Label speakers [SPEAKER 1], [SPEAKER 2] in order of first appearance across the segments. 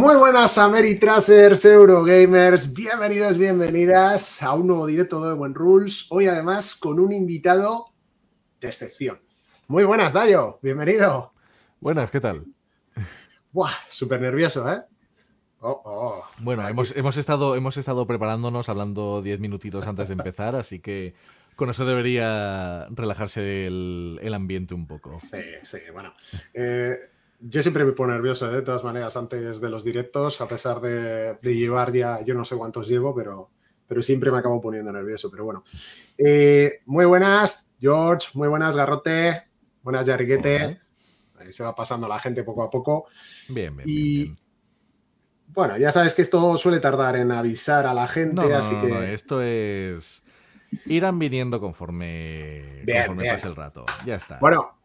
[SPEAKER 1] Muy buenas Ameritrasers, Eurogamers, bienvenidos, bienvenidas a un nuevo directo de Buen Rules, hoy además con un invitado de excepción. Muy buenas, Dayo, bienvenido. Buenas, ¿qué tal? Buah,
[SPEAKER 2] súper nervioso, ¿eh? Oh, oh. Bueno, hemos, estado, hemos estado preparándonos, hablando diez minutitos antes de empezar, así que con eso debería relajarse el, ambiente un poco. Sí,
[SPEAKER 1] sí, bueno. Eh, yo siempre me pongo nervioso, ¿eh? de todas maneras, antes de los directos, a pesar de, llevar ya, yo no sé cuántos llevo, pero, pero siempre me acabo poniendo nervioso. Pero bueno, eh, muy buenas, George, muy buenas, Garrote, buenas, Yarriquete. Ahí se va pasando la gente poco a poco. Bien, bien. bueno, ya sabes que esto suele tardar en avisar a la gente, así que.
[SPEAKER 2] esto es. Irán viniendo conforme, conforme pase el rato.
[SPEAKER 1] Ya está. Bueno,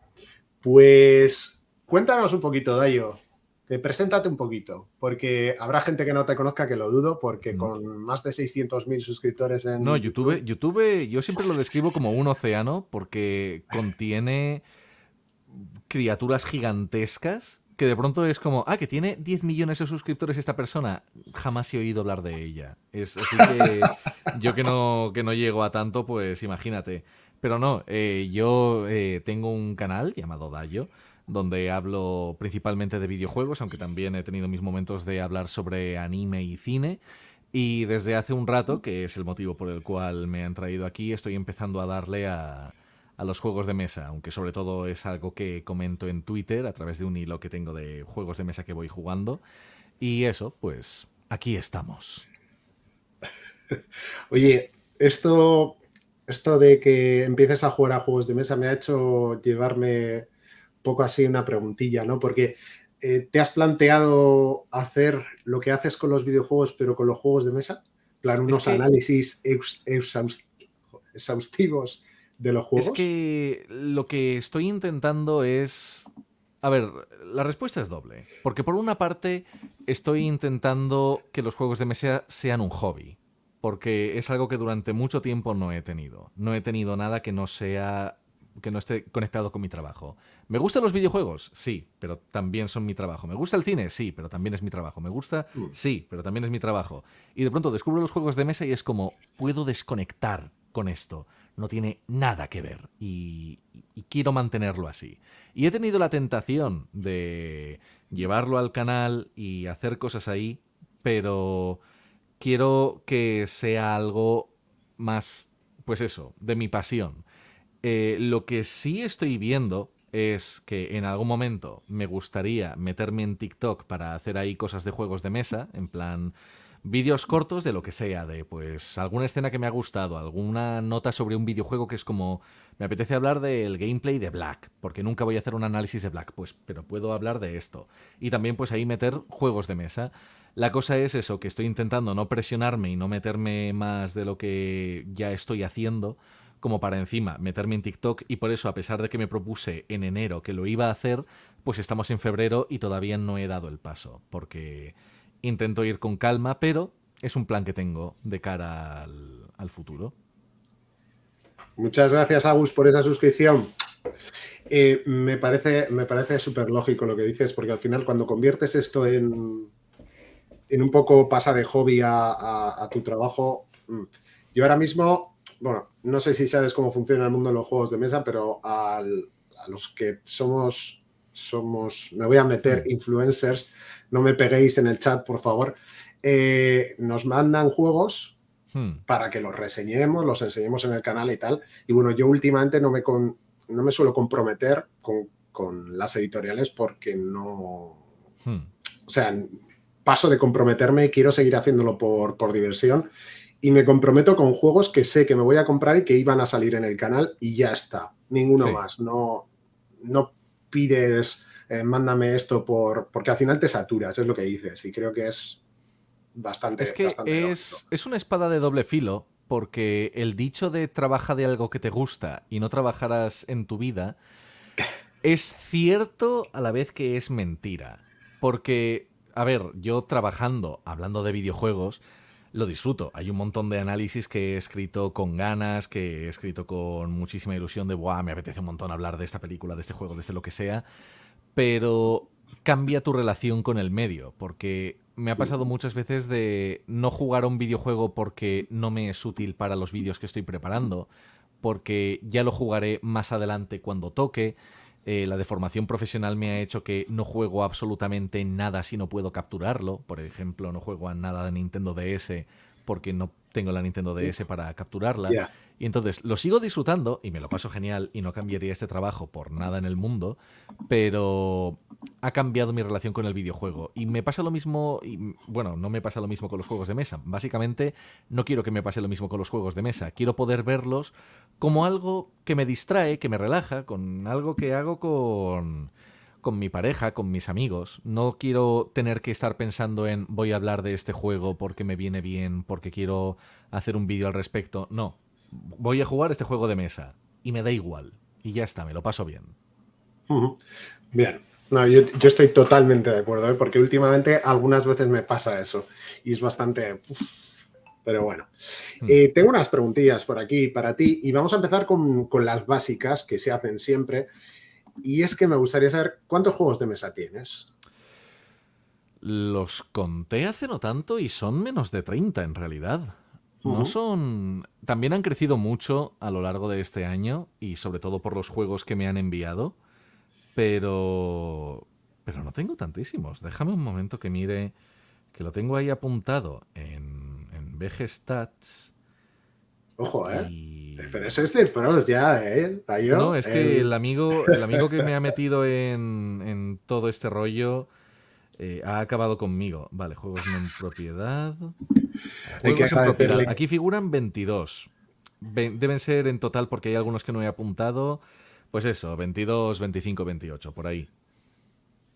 [SPEAKER 1] pues Cuéntanos un poquito, Dayo. Que preséntate un poquito, porque habrá gente que no te conozca que lo dudo, porque mm. con más de 600.000 suscriptores en... No,
[SPEAKER 2] YouTube, YouTube yo siempre lo describo como un océano porque contiene criaturas gigantescas que de pronto es como, ah, que tiene 10 millones de suscriptores esta persona, jamás he oído hablar de ella. así que yo que no, que no llego a tanto, pues imagínate. Pero no, eh, yo eh, tengo un canal llamado Dayo, donde hablo principalmente de videojuegos, aunque también he tenido mis momentos de hablar sobre anime y cine. Y desde hace un rato, que es el motivo por el cual me han traído aquí, estoy empezando a darle a, los juegos de mesa, aunque sobre todo es algo que comento en Twitter a través de un hilo que tengo de juegos de mesa que voy jugando. Y eso, pues aquí estamos.
[SPEAKER 1] Oye, esto, esto de que empieces a jugar a juegos de mesa me ha hecho llevarme poco así una preguntilla, ¿no? Porque eh, ¿te has planteado hacer lo que haces con los videojuegos, pero con los juegos de mesa? plan, unos análisis exhaustivos de los juegos. Es
[SPEAKER 2] que lo que estoy intentando es. A ver, la respuesta es doble. Porque por una parte, estoy intentando que los juegos de mesa sean un hobby. Porque es algo que durante mucho tiempo no he tenido. No he tenido nada que no sea que no esté conectado con mi trabajo. ¿Me gustan los videojuegos? Sí, pero también son mi trabajo. ¿Me gusta el cine? Sí, pero también es mi trabajo. ¿Me gusta? Mm. Sí, pero también es mi trabajo. Y de pronto descubro los juegos de mesa y es como, puedo desconectar con esto. No tiene nada que ver y, quiero mantenerlo así. Y he tenido la tentación de llevarlo al canal y hacer cosas ahí, pero quiero que sea algo más, pues eso, de mi pasión. Eh, lo que sí estoy viendo es que en algún momento me gustaría meterme en TikTok para hacer ahí cosas de juegos de mesa, en plan vídeos cortos de lo que sea, de pues alguna escena que me ha gustado, alguna nota sobre un videojuego que es como, me apetece hablar del gameplay de Black, porque nunca voy a hacer un análisis de Black, pues, pero puedo hablar de esto. Y también pues ahí meter juegos de mesa. La cosa es eso, que estoy intentando no presionarme y no meterme más de lo que ya estoy haciendo como para encima meterme en TikTok y por eso, a pesar de que me propuse en enero que lo iba a hacer, pues estamos en febrero y todavía no he dado el paso, porque intento ir con calma, pero es un plan que tengo de cara al, futuro.
[SPEAKER 1] Muchas gracias, Agus, por esa suscripción. Eh, me parece, me parece súper lógico lo que dices, porque al final cuando conviertes esto en, en un poco pasa de hobby a, a tu trabajo, mm, yo ahora mismo bueno, no sé si sabes cómo funciona el mundo de los juegos de mesa, pero a los que somos, somos, me voy a meter mm. influencers, no me peguéis en el chat, por favor. Eh, nos mandan juegos hmm. para que los reseñemos, los enseñemos en el canal y tal. Y bueno, yo últimamente no me, no me suelo comprometer con, las editoriales porque no... Hmm. O sea, paso de comprometerme y quiero seguir haciéndolo por, por diversión y me comprometo con juegos que sé que me voy a comprar y que iban a salir en el canal y ya está. Ninguno más. No, no pides, eh, mándame esto por. Porque al final te saturas, es lo que dices. Y creo que es bastante. Es
[SPEAKER 2] que es, es una espada de doble filo, porque el dicho de trabaja de algo que te gusta y no trabajarás en tu vida es cierto a la vez que es mentira. Porque, a ver, yo trabajando, hablando de videojuegos lo disfruto. Hay un montón de análisis que he escrito con ganas, que he escrito con muchísima ilusión de, Buah, me apetece un montón hablar de esta película, de este juego, de este lo que sea, pero cambia tu relación con el medio, porque me ha pasado muchas veces de no jugar a un videojuego porque no me es útil para los vídeos que estoy preparando, porque ya lo jugaré más adelante cuando toque. Eh, la deformación profesional me ha hecho que no juego absolutamente nada si no puedo capturarlo. Por ejemplo, no juego a nada de Nintendo DS porque no tengo la Nintendo DS para capturarla. Y entonces lo sigo disfrutando y me lo paso genial y no cambiaría este trabajo por nada en el mundo, pero ha cambiado mi relación con el videojuego. Y me pasa lo mismo, bueno, no me pasa lo mismo con los juegos de mesa. Básicamente no quiero que me pase lo mismo con los juegos de mesa. Quiero poder verlos como algo que me distrae, que me relaja, con algo que hago con mi pareja, con mis amigos. No quiero tener que estar pensando en voy a hablar de este juego porque me viene bien, porque quiero hacer un vídeo al respecto. No, voy a jugar este juego de mesa y me da igual. Y ya está, me lo paso
[SPEAKER 1] bien. Bien. No, yo, estoy totalmente de acuerdo, ¿eh? porque últimamente algunas veces me pasa eso y es bastante... pero bueno, mm. eh, tengo unas preguntillas por aquí para ti y vamos a empezar con, con las básicas que se hacen siempre. Y es que me gustaría saber cuántos juegos de mesa tienes.
[SPEAKER 2] Los conté hace no tanto y son menos de 30 en realidad. No son. También han crecido mucho a lo largo de este año y sobre todo por los juegos que me han enviado. Pero. Pero no tengo tantísimos. Déjame un momento que mire. Que lo tengo ahí apuntado en, en
[SPEAKER 1] Ojo, ¿eh? Pero es ya, ¿eh? no, es que el amigo, el amigo que me ha
[SPEAKER 2] metido en, en todo este rollo eh, ha acabado conmigo. Vale, juegos no en propiedad. Juegos en propiedad. Aquí figuran 22. deben ser en total, porque hay algunos que no he apuntado. Pues eso, 22, 25, 28, por ahí.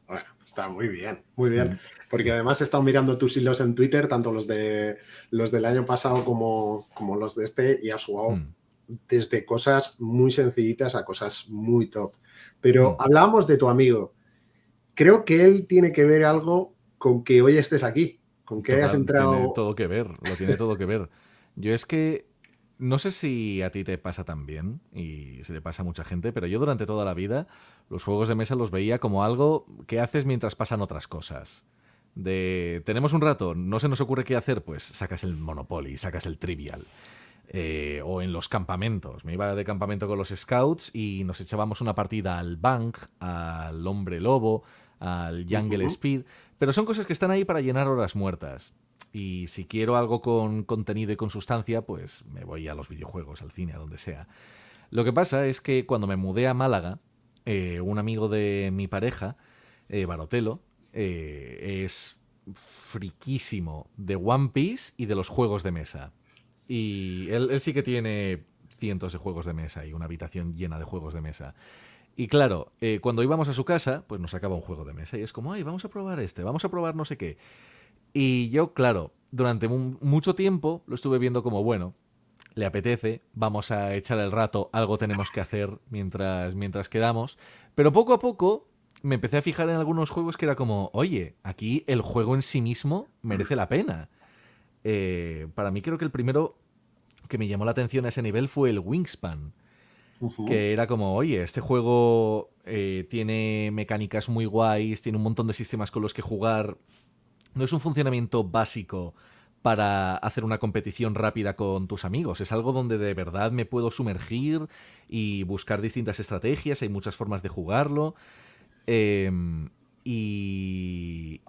[SPEAKER 1] Bueno, está muy bien, muy bien. Mm. Porque además he estado mirando tus hilos en Twitter, tanto los de los del año pasado como, como los de este, y has jugado mm. desde cosas muy sencillitas a cosas muy top. Pero hablamos mm. hablábamos de tu amigo creo que él tiene que ver algo con que hoy estés aquí, con que hayas entrado. Tiene
[SPEAKER 2] todo que ver, lo tiene todo que ver. Yo es que no sé si a ti te pasa también, y se le pasa a mucha gente, pero yo durante toda la vida los juegos de mesa los veía como algo que haces mientras pasan otras cosas. De tenemos un rato, no se nos ocurre qué hacer, pues sacas el Monopoly, sacas el Trivial. Eh, o en los campamentos. Me iba de campamento con los scouts y nos echábamos una partida al Bank, al Hombre Lobo, al Jungle Speed, pero son cosas que están ahí para llenar horas muertas. Y si quiero algo con contenido y con sustancia, pues me voy a los videojuegos, al cine, a donde sea. Lo que pasa es que cuando me mudé a Málaga, eh, un amigo de mi pareja, eh, Barotelo, eh, es friquísimo de One Piece y de los juegos de mesa. Y él sí que tiene cientos de juegos de mesa y una habitación llena de juegos de mesa. Y claro, eh, cuando íbamos a su casa, pues nos sacaba un juego de mesa y es como, ay, vamos a probar este, vamos a probar no sé qué. Y yo, claro, durante mucho tiempo lo estuve viendo como, bueno, le apetece, vamos a echar el rato, algo tenemos que hacer mientras, mientras quedamos. Pero poco a poco me empecé a fijar en algunos juegos que era como, oye, aquí el juego en sí mismo merece la pena. Eh, para mí creo que el primero que me llamó la atención a ese nivel fue el Wingspan que era como, oye, este juego eh, tiene mecánicas muy guays, tiene un montón de sistemas con los que jugar, no es un funcionamiento básico para hacer una competición rápida con tus amigos. Es algo donde de verdad me puedo sumergir y buscar distintas estrategias, hay muchas formas de jugarlo. Em, y,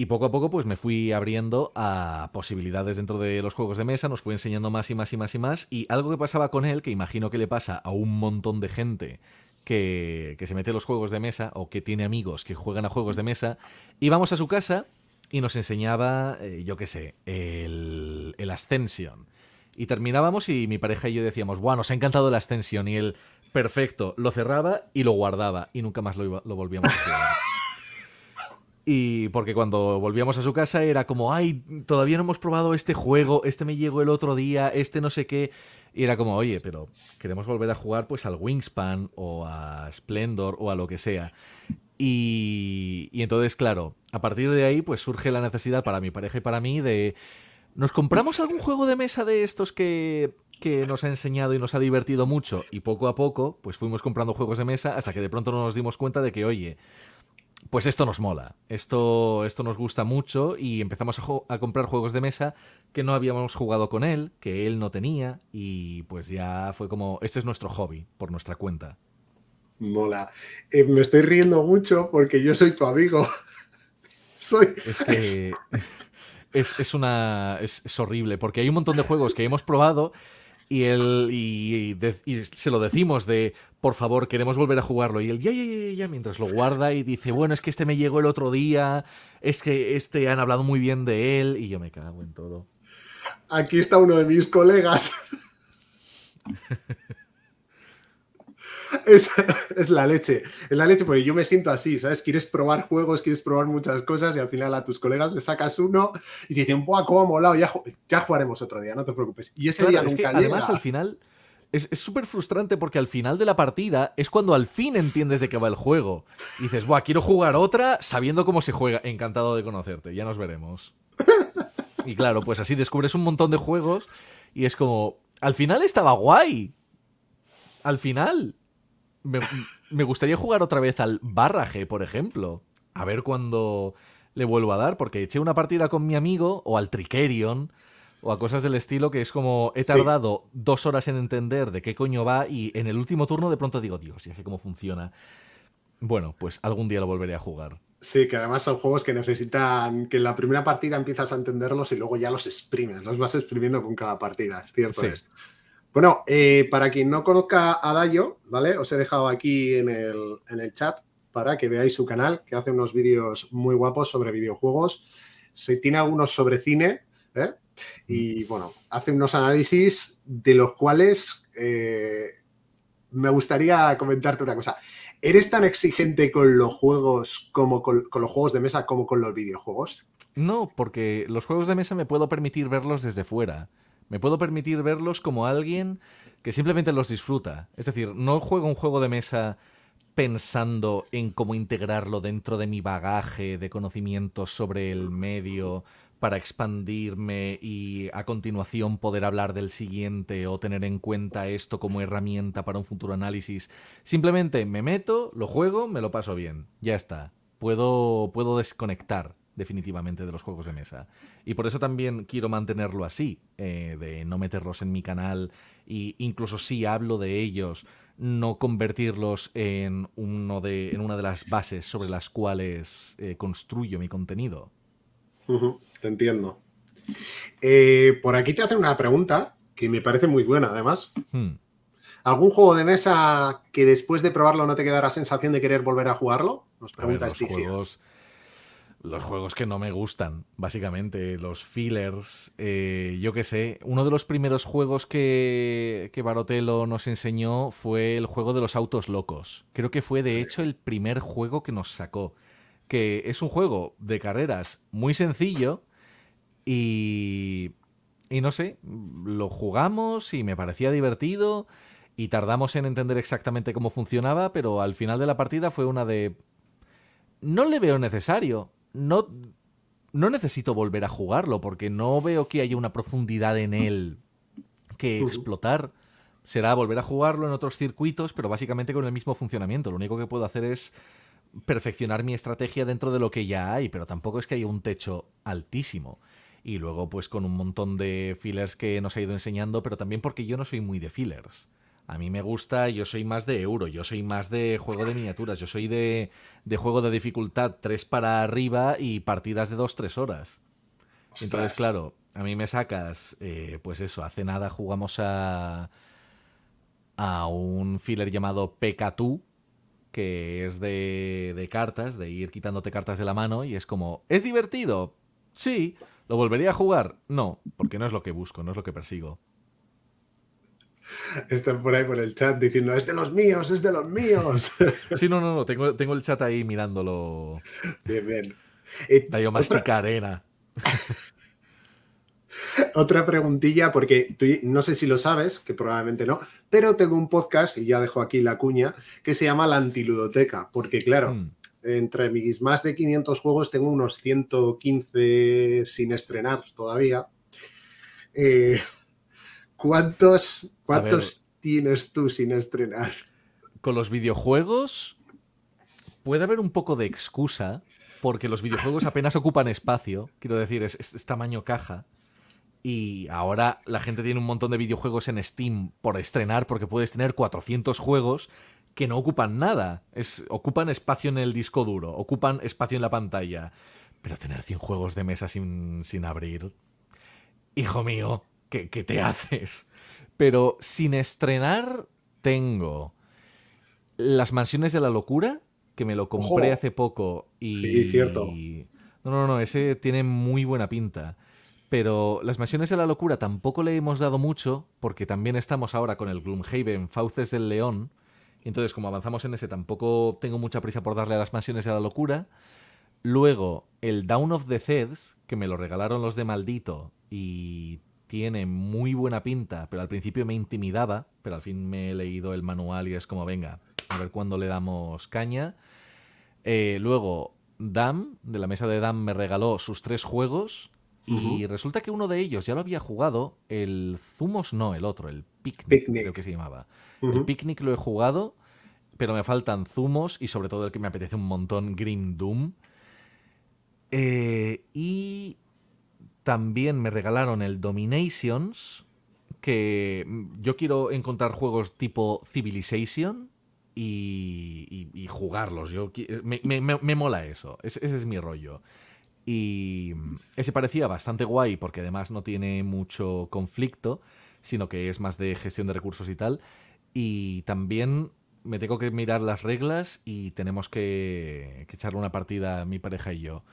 [SPEAKER 2] y poco a poco pues me fui abriendo a posibilidades dentro de los juegos de mesa, nos fue enseñando más y más y más y más. Y algo que pasaba con él, que imagino que le pasa a un montón de gente que, se mete en los juegos de mesa o que tiene amigos que juegan a juegos de mesa, íbamos a su casa y nos enseñaba, eh, yo qué sé, el, Ascension. Y terminábamos y mi pareja y yo decíamos, bueno, nos ha encantado el Ascension. Y él, perfecto, lo cerraba y lo guardaba y nunca más lo, volvíamos a jugar. Y porque cuando volvíamos a su casa era como, ay, todavía no hemos probado este juego, este me llegó el otro día, este no sé qué. Y era como, oye, pero queremos volver a jugar pues al Wingspan o a Splendor o a lo que sea. Y, entonces, claro, a partir de ahí pues surge la necesidad para mi pareja y para mí de, ¿nos compramos algún juego de mesa de estos que que nos ha enseñado y nos ha divertido mucho y poco a poco pues fuimos comprando juegos de mesa hasta que de pronto nos dimos cuenta de que oye pues esto nos mola, esto, esto nos gusta mucho y empezamos a, comprar juegos de mesa que no habíamos jugado con él, que él no tenía y pues ya fue como, este es nuestro hobby por nuestra cuenta.
[SPEAKER 1] Mola. Eh, me estoy riendo mucho porque yo soy tu amigo. soy... Es
[SPEAKER 2] que... Es, una. es, horrible, porque hay un montón de juegos que hemos probado y, él, y, se lo decimos de, por favor, queremos volver a jugarlo. Y él, ya, ya, ya, ya, mientras lo guarda y dice, bueno, es que este me llegó el otro día, es que este han hablado muy bien de él y yo me cago en todo.
[SPEAKER 1] Aquí está uno de mis colegas. es, es, la leche, es la leche porque yo me siento así, ¿sabes? Quieres probar juegos, quieres probar muchas cosas y al final a tus colegas le sacas uno y te dicen, ¡buah, cómo ha molado! Ya, ya jugaremos otro día, no te preocupes.
[SPEAKER 2] Y ese nunca Además, al final es súper frustrante porque al final de la partida es cuando al fin entiendes de qué va el juego. Y dices, ¡buah, quiero jugar otra sabiendo cómo se juega! Encantado de conocerte, ya nos veremos. Y claro, pues así descubres un montón de juegos y es como, al final estaba guay. Al final. Me, gustaría jugar otra vez al Barraje, por ejemplo. A ver cuándo le vuelvo a dar, porque eché una partida con mi amigo, o al Trikerion, o a cosas del estilo, que es como he tardado dos horas en entender de qué coño va, y en el último turno de pronto digo, Dios, ya sé cómo funciona. Bueno, pues algún día lo volveré a jugar.
[SPEAKER 1] Sí, que además son juegos que necesitan que en la primera partida empiezas a entenderlos y luego ya los exprimes, los vas exprimiendo con cada partida, es cierto. Bueno, eh, para quien no conozca a Dayo, ¿vale? Os he dejado aquí en el, chat para que veáis su canal, que hace unos vídeos muy guapos sobre videojuegos. Se tiene algunos sobre cine, ¿eh? mm. Y bueno, hace unos análisis de los cuales eh, me gustaría comentarte una cosa. ¿Eres tan exigente con los juegos como con, los juegos de mesa como con los videojuegos?
[SPEAKER 2] No, porque los juegos de mesa me puedo permitir verlos desde fuera. Me puedo permitir verlos como alguien que simplemente los disfruta. Es decir, no juego un juego de mesa pensando en cómo integrarlo dentro de mi bagaje de conocimientos sobre el medio para expandirme y a continuación poder hablar del siguiente o tener en cuenta esto como herramienta para un futuro análisis. Simplemente me meto, lo juego, me lo paso bien. Ya está. Puedo, puedo desconectar definitivamente de los juegos de mesa. Y por eso también quiero mantenerlo así, eh, de no meterlos en mi canal e incluso si hablo de ellos, no convertirlos en, uno de, en una de las bases sobre las cuales eh, construyo mi contenido.
[SPEAKER 1] te entiendo. Eh, por aquí te hacen una pregunta que me parece muy buena, además. Hmm. ¿Algún juego de mesa que después de probarlo no te queda la sensación de querer volver a jugarlo?
[SPEAKER 2] Nos pregunta a los juegos que no me gustan, básicamente, los fillers, eh, yo qué sé. Uno de los primeros juegos que, que Barotelo nos enseñó fue el juego de los autos locos. Creo que fue, de hecho, el primer juego que nos sacó. Que es un juego de carreras muy sencillo y... Y no sé, lo jugamos y me parecía divertido y tardamos en entender exactamente cómo funcionaba, pero al final de la partida fue una de... No le veo necesario no, no necesito volver a jugarlo porque no veo que haya una profundidad en él que explotar. Será volver a jugarlo en otros circuitos, pero básicamente con el mismo funcionamiento. Lo único que puedo hacer es perfeccionar mi estrategia dentro de lo que ya hay, pero tampoco es que haya un techo altísimo. Y luego pues con un montón de fillers que nos ha ido enseñando, pero también porque yo no soy muy de fillers. A mí me gusta, yo soy más de euro, yo soy más de juego de miniaturas, yo soy de, juego de dificultad tres para arriba y partidas de 2 tres horas. Entonces, claro, a mí me sacas, eh, pues eso, hace nada jugamos a, a un filler llamado Pekatu, que es de, de cartas, de ir quitándote cartas de la mano y es como, es divertido, sí, lo volvería a jugar, no, porque no es lo que busco, no es lo que persigo.
[SPEAKER 1] Están por ahí por el chat diciendo, es de los míos, es de los míos.
[SPEAKER 2] Sí, no, no, no, tengo, el chat ahí mirándolo. Bien, bien. yo
[SPEAKER 1] eh, Arena. Otra preguntilla, porque no sé si lo sabes, que probablemente no, pero tengo un podcast, y ya dejo aquí la cuña, que se llama La Antiludoteca, porque claro, mm. entre mis más de 500 juegos tengo unos 115 sin estrenar todavía. Eh, ¿Cuántos ¿Cuántos tienes tú sin estrenar? Con los
[SPEAKER 2] videojuegos puede haber un poco de excusa, porque los videojuegos apenas ocupan espacio, quiero decir, es, tamaño caja. Y ahora la gente tiene un montón de videojuegos en Steam por estrenar, porque puedes tener 400 juegos que no ocupan nada. Es, ocupan espacio en el disco duro, ocupan espacio en la pantalla. Pero tener 100 juegos de mesa sin, sin abrir, hijo mío, ¿Qué te haces. Pero sin estrenar, tengo Las Mansiones de la Locura, que me lo compré hace poco. Y, sí, cierto. No, no, no, ese tiene muy buena pinta. Pero Las Mansiones de la Locura tampoco le hemos dado mucho, porque también estamos ahora con el Gloomhaven, Fauces del León. Entonces, como avanzamos en ese, tampoco tengo mucha prisa por darle a Las Mansiones de la Locura. Luego, el Down of the Zeds, que me lo regalaron los de Maldito, y tiene muy buena pinta, pero al principio me intimidaba, pero al fin me he leído el manual y es como, venga, a ver cuándo le damos caña. Eh, luego, Dam, de la mesa de Dam, me regaló sus tres juegos. Y resulta que uno de ellos ya lo había jugado, el Zumos no, el otro, el Picnic, creo que se llamaba. El Picnic lo he jugado, pero me faltan Zumos y sobre todo el que me apetece un montón, Grim Doom. Eh, y también me regalaron el Dominations, que mm, yo quiero encontrar juegos tipo Civilization y, jugarlos. Yo, me, mola eso, ese, es mi rollo. Y mm, ese parecía bastante guay porque además no tiene mucho conflicto, sino que es más de gestión de recursos y tal. Y también me tengo que mirar las reglas y tenemos que, echarle una partida a mi pareja y yo.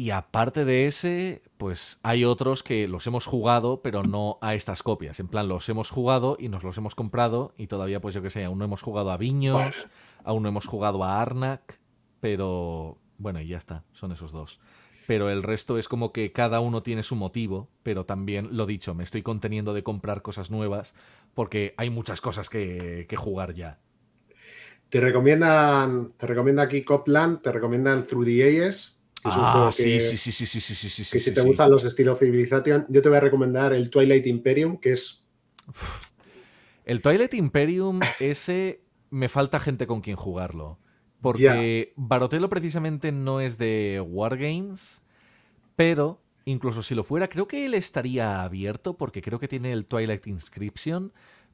[SPEAKER 2] Y aparte de ese, pues hay otros que los hemos jugado, pero no a estas copias. En plan, los hemos jugado y nos los hemos comprado y todavía, pues yo que sé, aún no hemos jugado a Viños, aún no hemos jugado a Arnak, pero bueno, y ya está, son esos dos. Pero el resto es como que cada uno tiene su motivo, pero también, lo dicho, me estoy conteniendo de
[SPEAKER 1] comprar cosas nuevas porque hay muchas cosas que,
[SPEAKER 2] que jugar ya.
[SPEAKER 1] Te recomiendan, te recomienda aquí Copland, te recomiendan Through the Ages, ah, sí, sí, sí, sí, sí, sí, sí, Que si te gustan los estilos Civilization, yo te voy a recomendar el Twilight Imperium, que es. El
[SPEAKER 2] Twilight Imperium, ese me falta gente con quien jugarlo. Porque Barotelo precisamente no es de Wargames, pero incluso si lo fuera, creo que él estaría abierto porque creo que tiene el Twilight Inscription.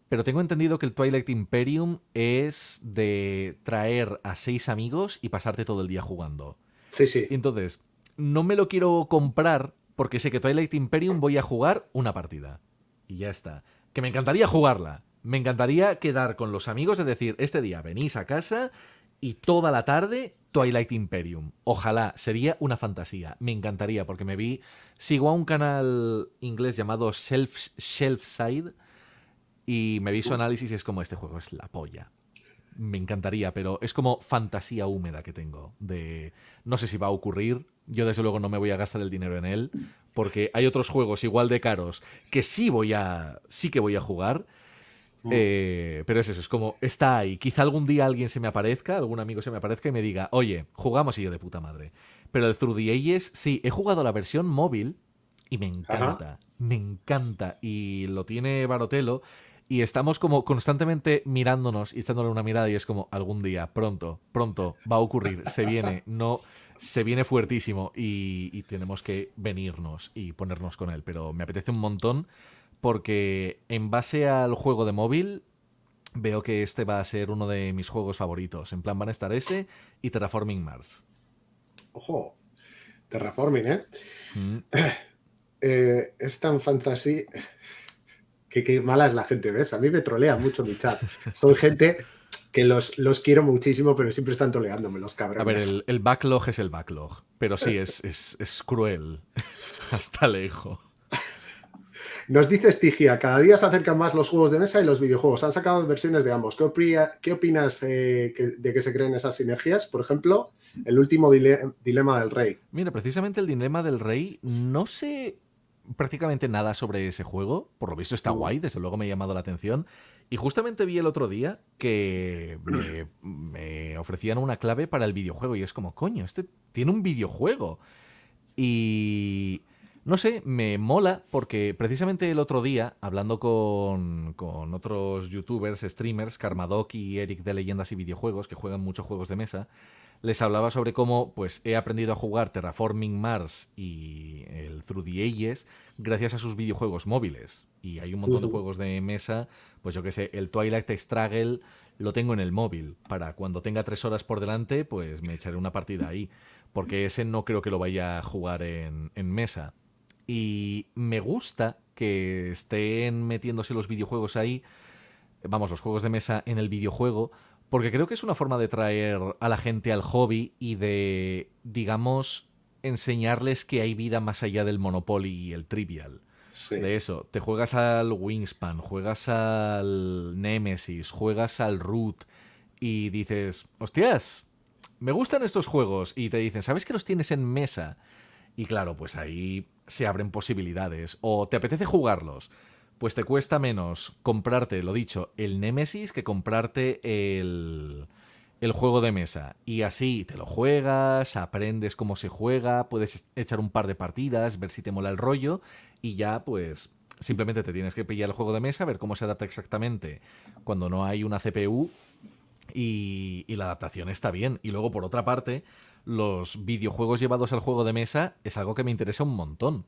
[SPEAKER 2] Pero tengo entendido que el Twilight Imperium es de traer a seis amigos y pasarte todo el día jugando. Y entonces, no me lo quiero comprar porque sé que Twilight Imperium voy a jugar una partida. Y ya está. Que me encantaría jugarla. Me encantaría quedar con los amigos, y decir, este día venís a casa y toda la tarde Twilight Imperium. Ojalá, sería una fantasía. Me encantaría porque me vi, sigo a un canal inglés llamado Self Shelf y me vi su análisis y es como este juego es la polla me encantaría, pero es como fantasía húmeda que tengo de no sé si va a ocurrir, yo desde luego no me voy a gastar el dinero en él, porque hay otros juegos igual de caros que sí voy a sí que voy a jugar. Eh, pero es eso, es como está ahí. Quizá algún día alguien se me aparezca, algún amigo se me aparezca y me diga, oye, jugamos y yo de puta madre. Pero el Through the Ages, sí, he jugado la versión móvil y me encanta, me encanta. Y lo tiene Barotelo y estamos como constantemente mirándonos y echándole una mirada y es como algún día, pronto, pronto, va a ocurrir, se viene, no, se viene fuertísimo y, tenemos que venirnos y ponernos con él, pero me apetece un montón porque en base al juego de móvil veo que este va a ser uno de mis juegos favoritos, en plan van a estar ese y Terraforming Mars.
[SPEAKER 1] Ojo, Terraforming, ¿eh? Mm. eh es tan fantasy qué, mala es la gente, ¿ves? A mí me trolea mucho mi chat. Son gente que los, los quiero muchísimo, pero siempre están troleándome los cabrones. A ver,
[SPEAKER 2] el, backlog es el backlog, pero sí, es, es, cruel. Hasta lejos.
[SPEAKER 1] Nos dice Stigia, cada día se acercan más los juegos de mesa y los videojuegos. Han sacado versiones de ambos. ¿Qué, opinas eh, de que se creen esas sinergias? Por ejemplo, el último dilema del rey. Mira, precisamente
[SPEAKER 2] el dilema del rey, no se prácticamente nada sobre ese juego. Por lo visto está guay, desde luego me ha llamado la atención. Y justamente vi el otro día que me, ofrecían una clave para el videojuego y es como, coño, este tiene un videojuego. Y no sé, me mola porque precisamente el otro día, hablando con, otros youtubers, streamers, Karmadocki, y Eric de Leyendas y Videojuegos, que juegan muchos juegos de mesa, les hablaba sobre cómo pues, he aprendido a jugar Terraforming Mars y el Through the Ages gracias a sus videojuegos móviles. Y hay un montón de juegos de mesa, pues yo qué sé, el Twilight Struggle lo tengo en el móvil. Para cuando tenga tres horas por delante, pues me echaré una partida ahí. Porque ese no creo que lo vaya a jugar en, en mesa. Y me gusta que estén metiéndose los videojuegos ahí, vamos, los juegos de mesa en el videojuego, porque creo que es una forma de traer a la gente al hobby y de, digamos, enseñarles que hay vida más allá del Monopoly y el Trivial. De eso, te juegas al Wingspan, juegas al Nemesis, juegas al Root y dices, hostias, me gustan estos juegos y te dicen, ¿sabes que los tienes en mesa? Y claro, pues ahí se abren posibilidades o te apetece jugarlos pues te cuesta menos comprarte, lo dicho, el Nemesis que comprarte el, el juego de mesa. Y así te lo juegas, aprendes cómo se juega, puedes echar un par de partidas, ver si te mola el rollo y ya pues simplemente te tienes que pillar el juego de mesa, ver cómo se adapta exactamente cuando no hay una CPU y, y, la adaptación está bien. Y luego por otra parte, los videojuegos llevados al juego de mesa es algo que me interesa un montón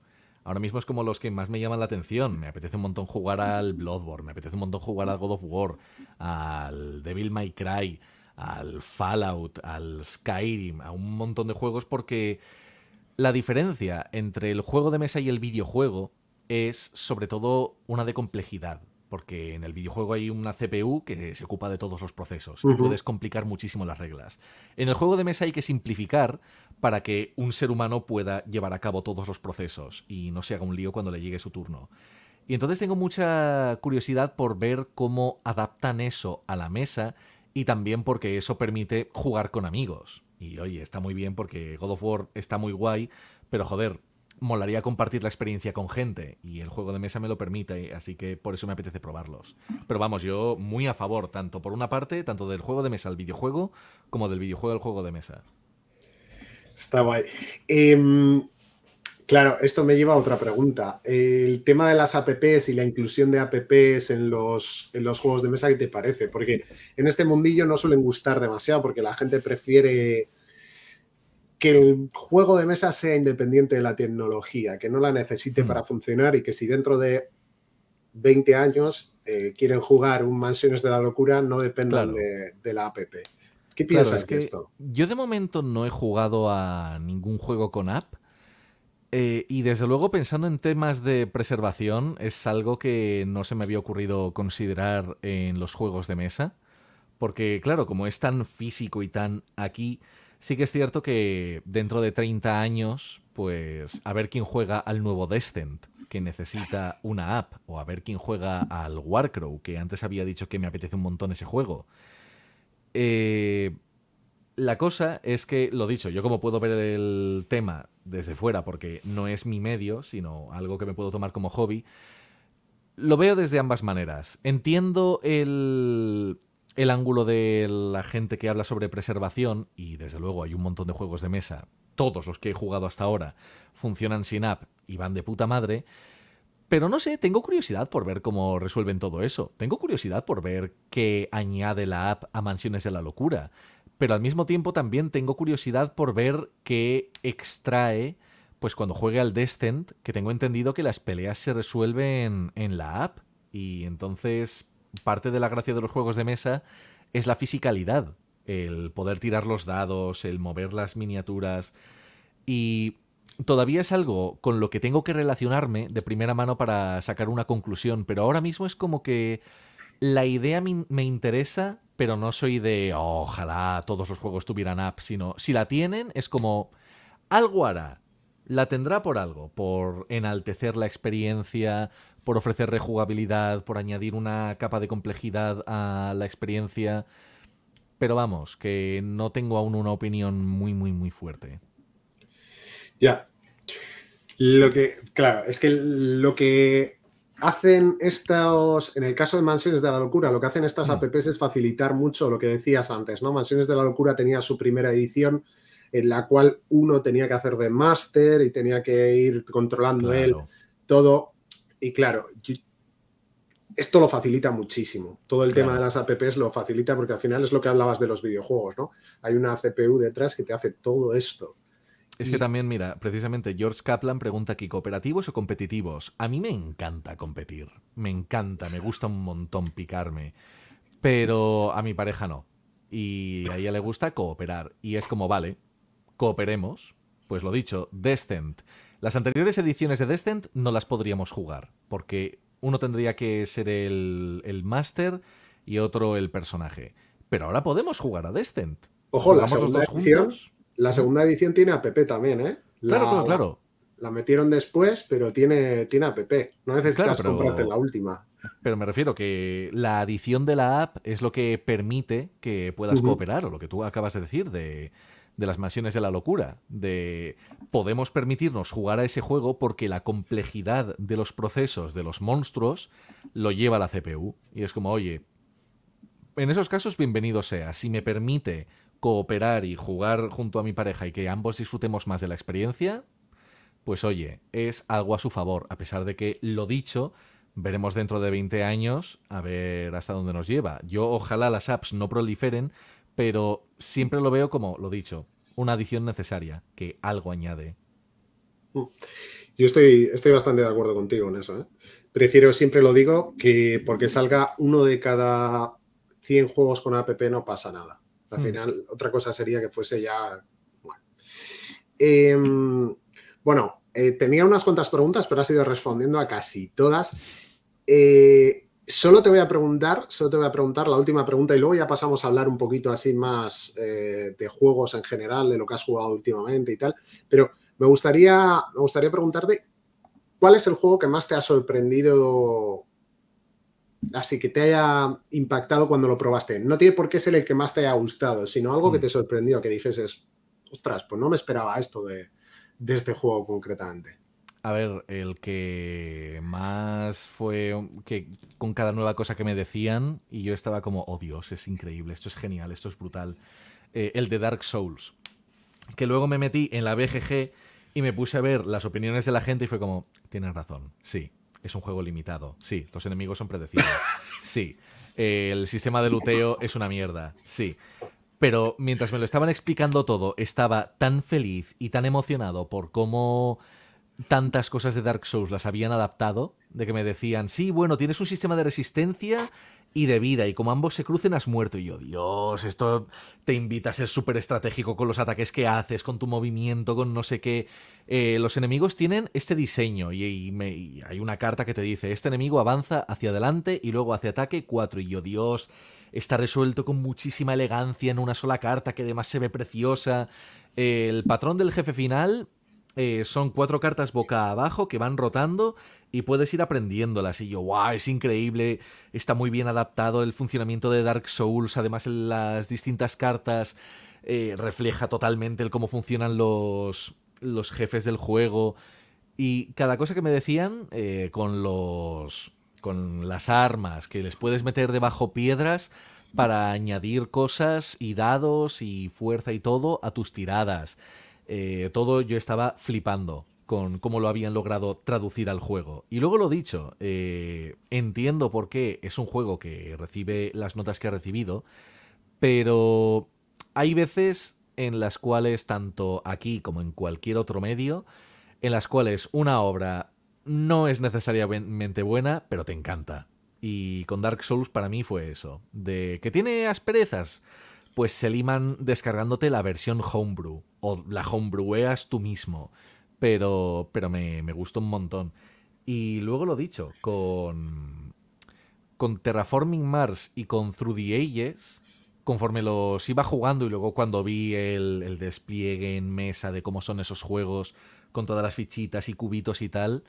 [SPEAKER 2] ahora mismo es como los que más me llaman la atención. Me apetece un montón jugar al Bloodborne, me apetece un montón jugar al God of War, al Devil May Cry, al Fallout, al Skyrim, a un montón de juegos porque la diferencia entre el juego de mesa y el videojuego es sobre todo una de complejidad porque en el videojuego hay una CPU que se ocupa de todos los procesos y puedes complicar muchísimo las reglas. En el juego de mesa hay que simplificar para que un ser humano pueda llevar a cabo todos los procesos y no se haga un lío cuando le llegue su turno. Y entonces tengo mucha curiosidad por ver cómo adaptan eso a la mesa y también porque eso permite jugar con amigos. Y oye, está muy bien porque God of War está muy guay, pero joder, molaría compartir la experiencia con gente y el juego de mesa me lo permite, así que por eso me apetece probarlos. Pero vamos, yo muy a favor, tanto por una parte, tanto del juego de mesa al videojuego, como del videojuego al juego de mesa.
[SPEAKER 1] Está guay. Em, claro, esto me lleva a otra pregunta. El tema de las APPs y la inclusión de APPs en los, en los juegos de mesa, ¿qué te parece? Porque en este mundillo no suelen gustar demasiado porque la gente prefiere que el juego de mesa sea independiente de la tecnología, que no la necesite mm. para funcionar y que si dentro de 20 años eh, quieren jugar un Mansiones de la Locura no dependan de, la APP. ¿Qué piensas que esto?
[SPEAKER 2] Yo de momento no he jugado a ningún juego con app. Eh, y desde luego pensando en temas de preservación es algo que no se me había ocurrido considerar en los juegos de mesa, porque claro, como es tan físico y tan aquí, sí que es cierto que dentro de 30 años, pues a ver quién juega al nuevo Descent, que necesita una app, o a ver quién juega al Warcrow, que antes había dicho que me apetece un montón ese juego. Eh, la cosa es que, lo dicho, yo como puedo ver el tema desde fuera, porque no es mi medio, sino algo que me puedo tomar como hobby, lo veo desde ambas maneras. Entiendo el el ángulo de la gente que habla sobre preservación, y desde luego hay un montón de juegos de mesa, todos los que he jugado hasta ahora funcionan sin app y van de puta madre, pero no sé, tengo curiosidad por ver cómo resuelven todo eso, tengo curiosidad por ver qué añade la app a Mansiones de la Locura, pero al mismo tiempo también tengo curiosidad por ver qué extrae pues cuando juegue al Descent, que tengo entendido que las peleas se resuelven en la app. Y entonces parte de la gracia de los juegos de mesa es la fisicalidad, el poder tirar los dados, el mover las miniaturas y todavía es algo con lo que tengo que relacionarme de primera mano para sacar una conclusión, pero ahora mismo es como que la idea me interesa, pero no soy de oh, ojalá todos los juegos tuvieran app, sino si la tienen es como algo hará, la tendrá por algo, por enaltecer la experiencia, por ofrecer rejugabilidad, por añadir una capa de complejidad a la experiencia. Pero vamos, que no tengo aún una opinión muy, muy, muy fuerte.
[SPEAKER 1] Ya. Lo que, claro, es que lo que hacen estos, en el caso de Mansiones de la Locura, lo que hacen estas mm. apps es facilitar mucho lo que decías antes, ¿no? Mansiones de la Locura tenía su primera edición en la cual uno tenía que hacer de máster y tenía que ir controlando él todo. Y claro, esto lo facilita muchísimo. Todo el tema de las apps lo facilita porque al final es lo que hablabas de los videojuegos, ¿no? Hay una CPU detrás que te hace todo esto. Es que
[SPEAKER 2] también, mira, precisamente George Kaplan pregunta aquí, ¿cooperativos o competitivos? A mí me encanta competir, me encanta, me gusta un montón picarme, pero a mi pareja no. Y a ella le gusta cooperar. Y es como, vale, cooperemos, pues lo dicho, Descent. Las anteriores ediciones de Descent no las podríamos jugar, porque uno tendría que ser el, el máster y otro el personaje. Pero ahora podemos jugar a
[SPEAKER 1] Descent. Ojo, la segunda, edición, la segunda edición tiene app también, ¿eh? La, claro, claro, La, metieron después, pero tiene, tiene No necesitas comprarte la última.
[SPEAKER 2] Pero me refiero que la adición de la app es lo que permite que puedas cooperar, o lo que tú acabas de decir, de de las mansiones de la locura, de podemos permitirnos jugar a ese juego porque la complejidad de los procesos de los monstruos lo lleva a la CPU. Y es como, oye, en esos casos bienvenido sea, si me permite cooperar y jugar junto a mi pareja y que ambos disfrutemos más de la experiencia, pues oye, es algo a su favor, a pesar de que lo dicho veremos dentro de 20 años a ver hasta dónde nos lleva. Yo ojalá las apps no proliferen, pero siempre lo veo como, lo dicho, una adición necesaria que algo añade.
[SPEAKER 1] Mm. Yo estoy, estoy bastante de acuerdo contigo en eso. ¿eh? Prefiero, siempre lo digo, que porque salga uno de cada 100 juegos con app no pasa nada. Al mm. final, otra cosa sería que fuese ya. Bueno, em, eh, tenía unas cuantas preguntas, pero has ido respondiendo a casi todas. Eh, Solo te voy a preguntar, solo te voy a preguntar la última pregunta y luego ya pasamos a hablar un poquito así más eh, de juegos en general, de lo que has jugado últimamente y tal. Pero me gustaría, me gustaría preguntarte cuál es el juego que más te ha sorprendido, así que te haya impactado cuando lo probaste. No tiene por qué ser el que más te haya gustado, sino algo que mm. te sorprendió, que dijes, ostras, pues no me esperaba esto de, de este juego concretamente.
[SPEAKER 2] A ver, el que más fue que con cada nueva cosa que me decían y yo estaba como, oh Dios, es increíble, esto es genial, esto es brutal. Eh, el de Dark Souls, que luego me metí en la BGG y me puse a ver las opiniones de la gente y fue como, tienes razón, sí, es un juego limitado, sí, los enemigos son predecibles, sí, el sistema de luteo es una mierda, sí. Pero mientras me lo estaban explicando todo, estaba tan feliz y tan emocionado por cómo tantas cosas de Dark Souls las habían adaptado, de que me decían, sí, bueno, tienes un sistema de resistencia y de vida, y como ambos se crucen has muerto. Y yo, Dios, esto te invita a ser súper estratégico con los ataques que haces, con tu movimiento, con no sé qué. Eh, los enemigos tienen este diseño, y, hay una carta que te dice, este enemigo avanza hacia adelante y luego hace ataque 4. Y yo, Dios, está resuelto con muchísima elegancia en una sola carta, que además se ve preciosa. el patrón del jefe final eh, son cuatro cartas boca abajo que van rotando y puedes ir aprendiéndolas. Y yo, wow, es increíble, está muy bien adaptado el funcionamiento de Dark Souls, además las distintas cartas eh, refleja totalmente el cómo funcionan los, los jefes del juego. Y cada cosa que me decían eh, con los. con las armas, que les puedes meter debajo piedras para añadir cosas y dados y fuerza y todo a tus tiradas. Eh, todo yo estaba flipando con cómo lo habían logrado traducir al juego. Y luego lo dicho, eh, entiendo por qué es un juego que recibe las notas que ha recibido, pero hay veces en las cuales, tanto aquí como en cualquier otro medio, en las cuales una obra no es necesariamente buena, pero te encanta. Y con Dark Souls para mí fue eso, de que tiene asperezas, pues se liman descargándote la versión homebrew o la homebreweas tú mismo. Pero, pero me, me gustó un montón. Y luego lo dicho, con, con Terraforming Mars y con Through the Ages, conforme los iba jugando y luego cuando vi el, el despliegue en mesa de cómo son esos juegos con todas las fichitas y cubitos y tal,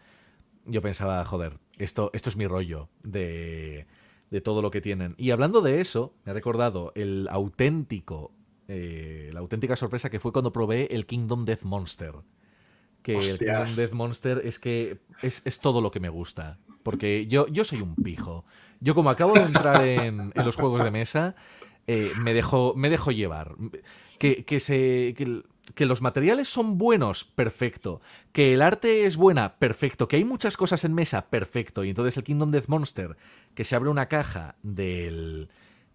[SPEAKER 2] yo pensaba, joder, esto, esto es mi rollo de de todo lo que tienen. Y hablando de eso, me ha recordado el auténtico, eh, la auténtica sorpresa que fue cuando probé el Kingdom Death Monster. Que el Kingdom Death Monster es que es, todo lo que me gusta. Porque yo, yo soy un pijo. Yo como acabo de entrar en, los juegos de mesa, eh, me, dejo, me dejo llevar. Que, se... que los materiales son buenos, perfecto. Que el arte es buena, perfecto. Que hay muchas cosas en mesa, perfecto. Y entonces el Kingdom Death Monster que se abre una caja del,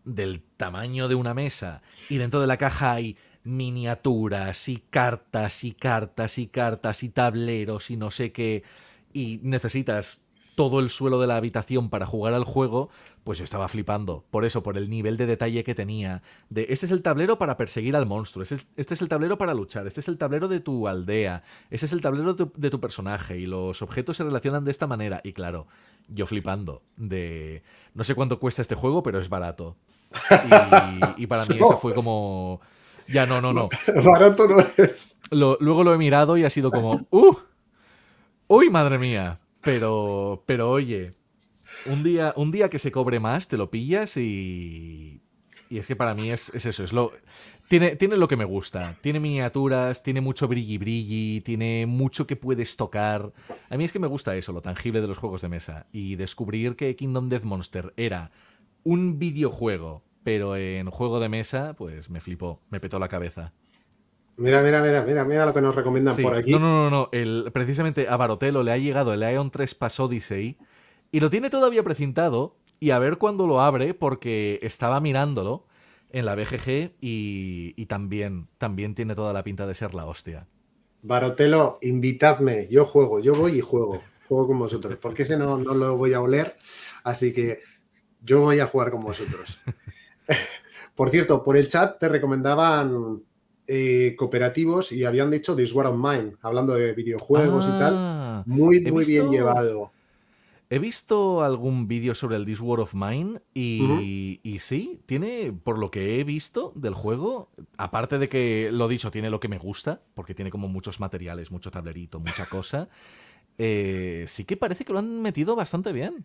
[SPEAKER 2] del tamaño de una mesa y dentro de la caja hay miniaturas y cartas y cartas y cartas y tableros y no sé qué y necesitas todo el suelo de la habitación para jugar al juego, pues yo estaba flipando. Por eso, por el nivel de detalle que tenía. De este es el tablero para perseguir al monstruo. Este es, este el tablero para luchar. Este es el tablero de tu aldea. Este es el tablero de tu, personaje. Y los objetos se relacionan de esta manera. Y claro, yo flipando. De. No sé cuánto cuesta este juego, pero es barato. Y, para mí eso fue como. Ya, no, no, no. Barato no es. luego lo he mirado y ha sido como. Uh, ¡Uy, madre mía! Pero, pero oye, un día, un día que se cobre más, te lo pillas y. Y es que para mí es, eso, es lo. Tiene, tiene, lo que me gusta. Tiene miniaturas, tiene mucho brilli brilli, tiene mucho que puedes tocar. A mí es que me gusta eso, lo tangible de los juegos de mesa. Y descubrir que Kingdom Death Monster era un videojuego, pero en juego de mesa, pues me flipó, me petó la cabeza.
[SPEAKER 1] Mira, mira, mira, mira, mira lo que nos recomiendan por aquí. No,
[SPEAKER 2] no, no, no. El, precisamente a Barotelo le ha llegado el Ion 3 Pass Odyssey y lo tiene todavía precintado y a ver cuándo lo abre porque estaba mirándolo en la BGG y, también, también tiene toda la pinta de ser la hostia.
[SPEAKER 1] Barotelo, invitadme, yo juego, yo voy y juego, juego con vosotros, porque ese no, no lo voy a oler, así que yo voy a jugar con vosotros. por cierto, por el chat te recomendaban eh, cooperativos y habían dicho This War of Mine, hablando de videojuegos y tal. Ah, muy, muy bien llevado. He visto algún vídeo sobre
[SPEAKER 2] el This of Mine y, sí, tiene, por lo que he visto del juego, aparte de que, lo dicho, tiene lo que me gusta, porque tiene como muchos materiales, mucho tablerito, mucha cosa, eh, sí que parece que lo han metido bastante bien.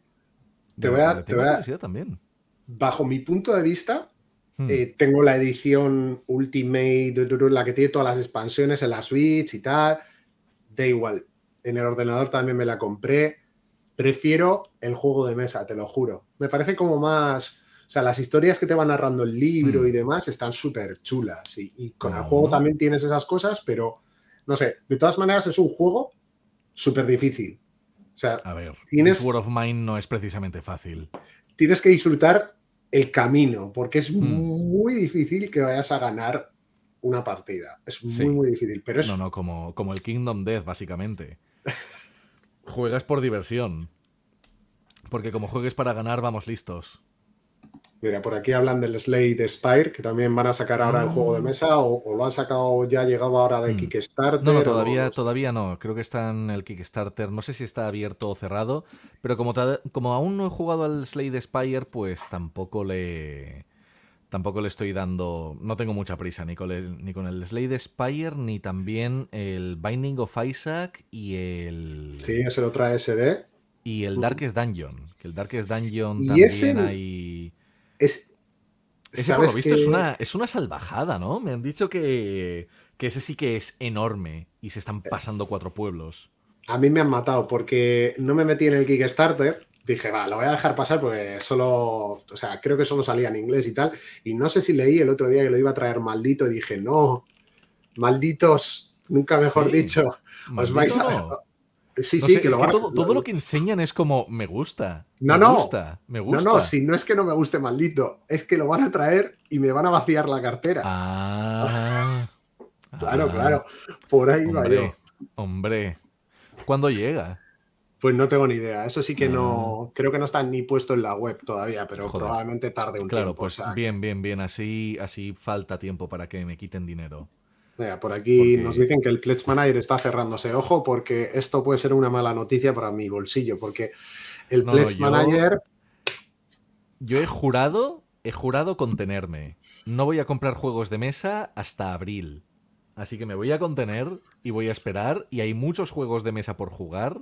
[SPEAKER 1] Te voy a... Te voy a... También. Bajo mi punto de vista, hmm. eh, tengo la edición Ultimate, la que tiene todas las expansiones en la Switch y tal. Da igual. En el ordenador también me la compré prefiero el juego de mesa, te lo juro. Me parece como más... O sea, las historias que te va narrando el libro mm. y demás están súper chulas. Y, con el juego también tienes esas cosas, pero no sé. De todas maneras, es un juego súper difícil. O sea, a ver, tienes.
[SPEAKER 2] World of Mind no es precisamente fácil.
[SPEAKER 1] Tienes que disfrutar el camino, porque es mm. muy difícil que vayas a ganar una partida. Es muy, muy
[SPEAKER 2] difícil. Pero No, no, como, como el Kingdom Death, básicamente juegas por diversión. Porque como juegues para ganar,
[SPEAKER 1] vamos listos. Mira, por aquí hablan del Slade Spire, que también van a sacar ahora el ah. juego de mesa, o, lo han sacado ya llegado ahora de hmm. Kickstarter. No, todavía,
[SPEAKER 2] todavía no. Creo que está en el Kickstarter. No sé si está abierto o cerrado, pero como, como aún no he jugado al Slade Spire, pues tampoco le, Tampoco le estoy dando. No tengo mucha prisa ni con el, ni con el Slade Spire, ni también el Binding of Isaac y el. Sí, es el
[SPEAKER 1] otra SD.
[SPEAKER 2] Y el Darkest Dungeon. Que el Darkest Dungeon también hay. Es, ese, visto, es, una, es una salvajada, ¿no? Me han dicho que, que ese sí que es enorme y se están eh. pasando cuatro pueblos.
[SPEAKER 1] A mí me han matado porque no me metí en el Kickstarter dije, va, lo voy a dejar pasar porque solo, o sea, creo que solo salía en inglés y tal. Y no sé si leí el otro día que lo iba a traer maldito y dije, no, malditos, nunca mejor dicho, os vais a... Sí, sí, que lo que va... todo, todo, lo que enseñan es como me gusta. No, me no. Gusta,
[SPEAKER 2] me gusta. No, no, si
[SPEAKER 1] no es que no me guste maldito, es que lo van a traer y me van a vaciar la cartera. Ah. claro, ah. claro. Por ahí va yo.
[SPEAKER 2] Hombre.
[SPEAKER 1] ¿Cuándo llega? Pues no tengo ni idea. Eso sí que no. Mm. Creo que no está ni puesto en la web todavía, pero probablemente
[SPEAKER 2] tarde un tiempo. Claro, pues bien, bien, bien. Así, así falta tiempo para que me quiten dinero.
[SPEAKER 1] Mira, por aquí nos dicen que el Pledge Manager está cerrándose. Ojo, porque esto puede ser una mala noticia para mi bolsillo, porque el Pledge Manager.
[SPEAKER 2] Yo he jurado, he jurado contenerme. No voy a comprar juegos de mesa hasta abril. Así que me voy a contener y voy a esperar. Y hay muchos juegos de mesa por jugar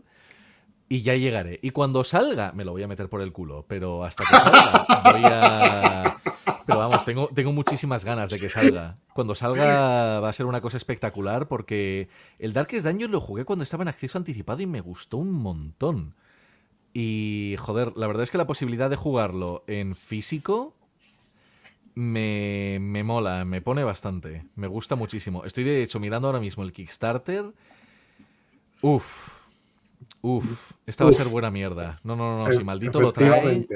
[SPEAKER 2] y ya llegaré. Y cuando salga, me lo voy a meter por el culo, pero hasta que salga voy a... Pero vamos, tengo, tengo muchísimas ganas de que salga. Cuando salga va a ser una cosa espectacular porque el Darkest Dungeon lo jugué cuando estaba en acceso anticipado y me gustó un montón. Y joder, la verdad es que la posibilidad de jugarlo en físico me, me mola, me pone bastante. Me gusta muchísimo. Estoy de hecho mirando ahora mismo el Kickstarter. Uf, Uf, esta va a ser buena mierda. No, no, no, si maldito lo trae.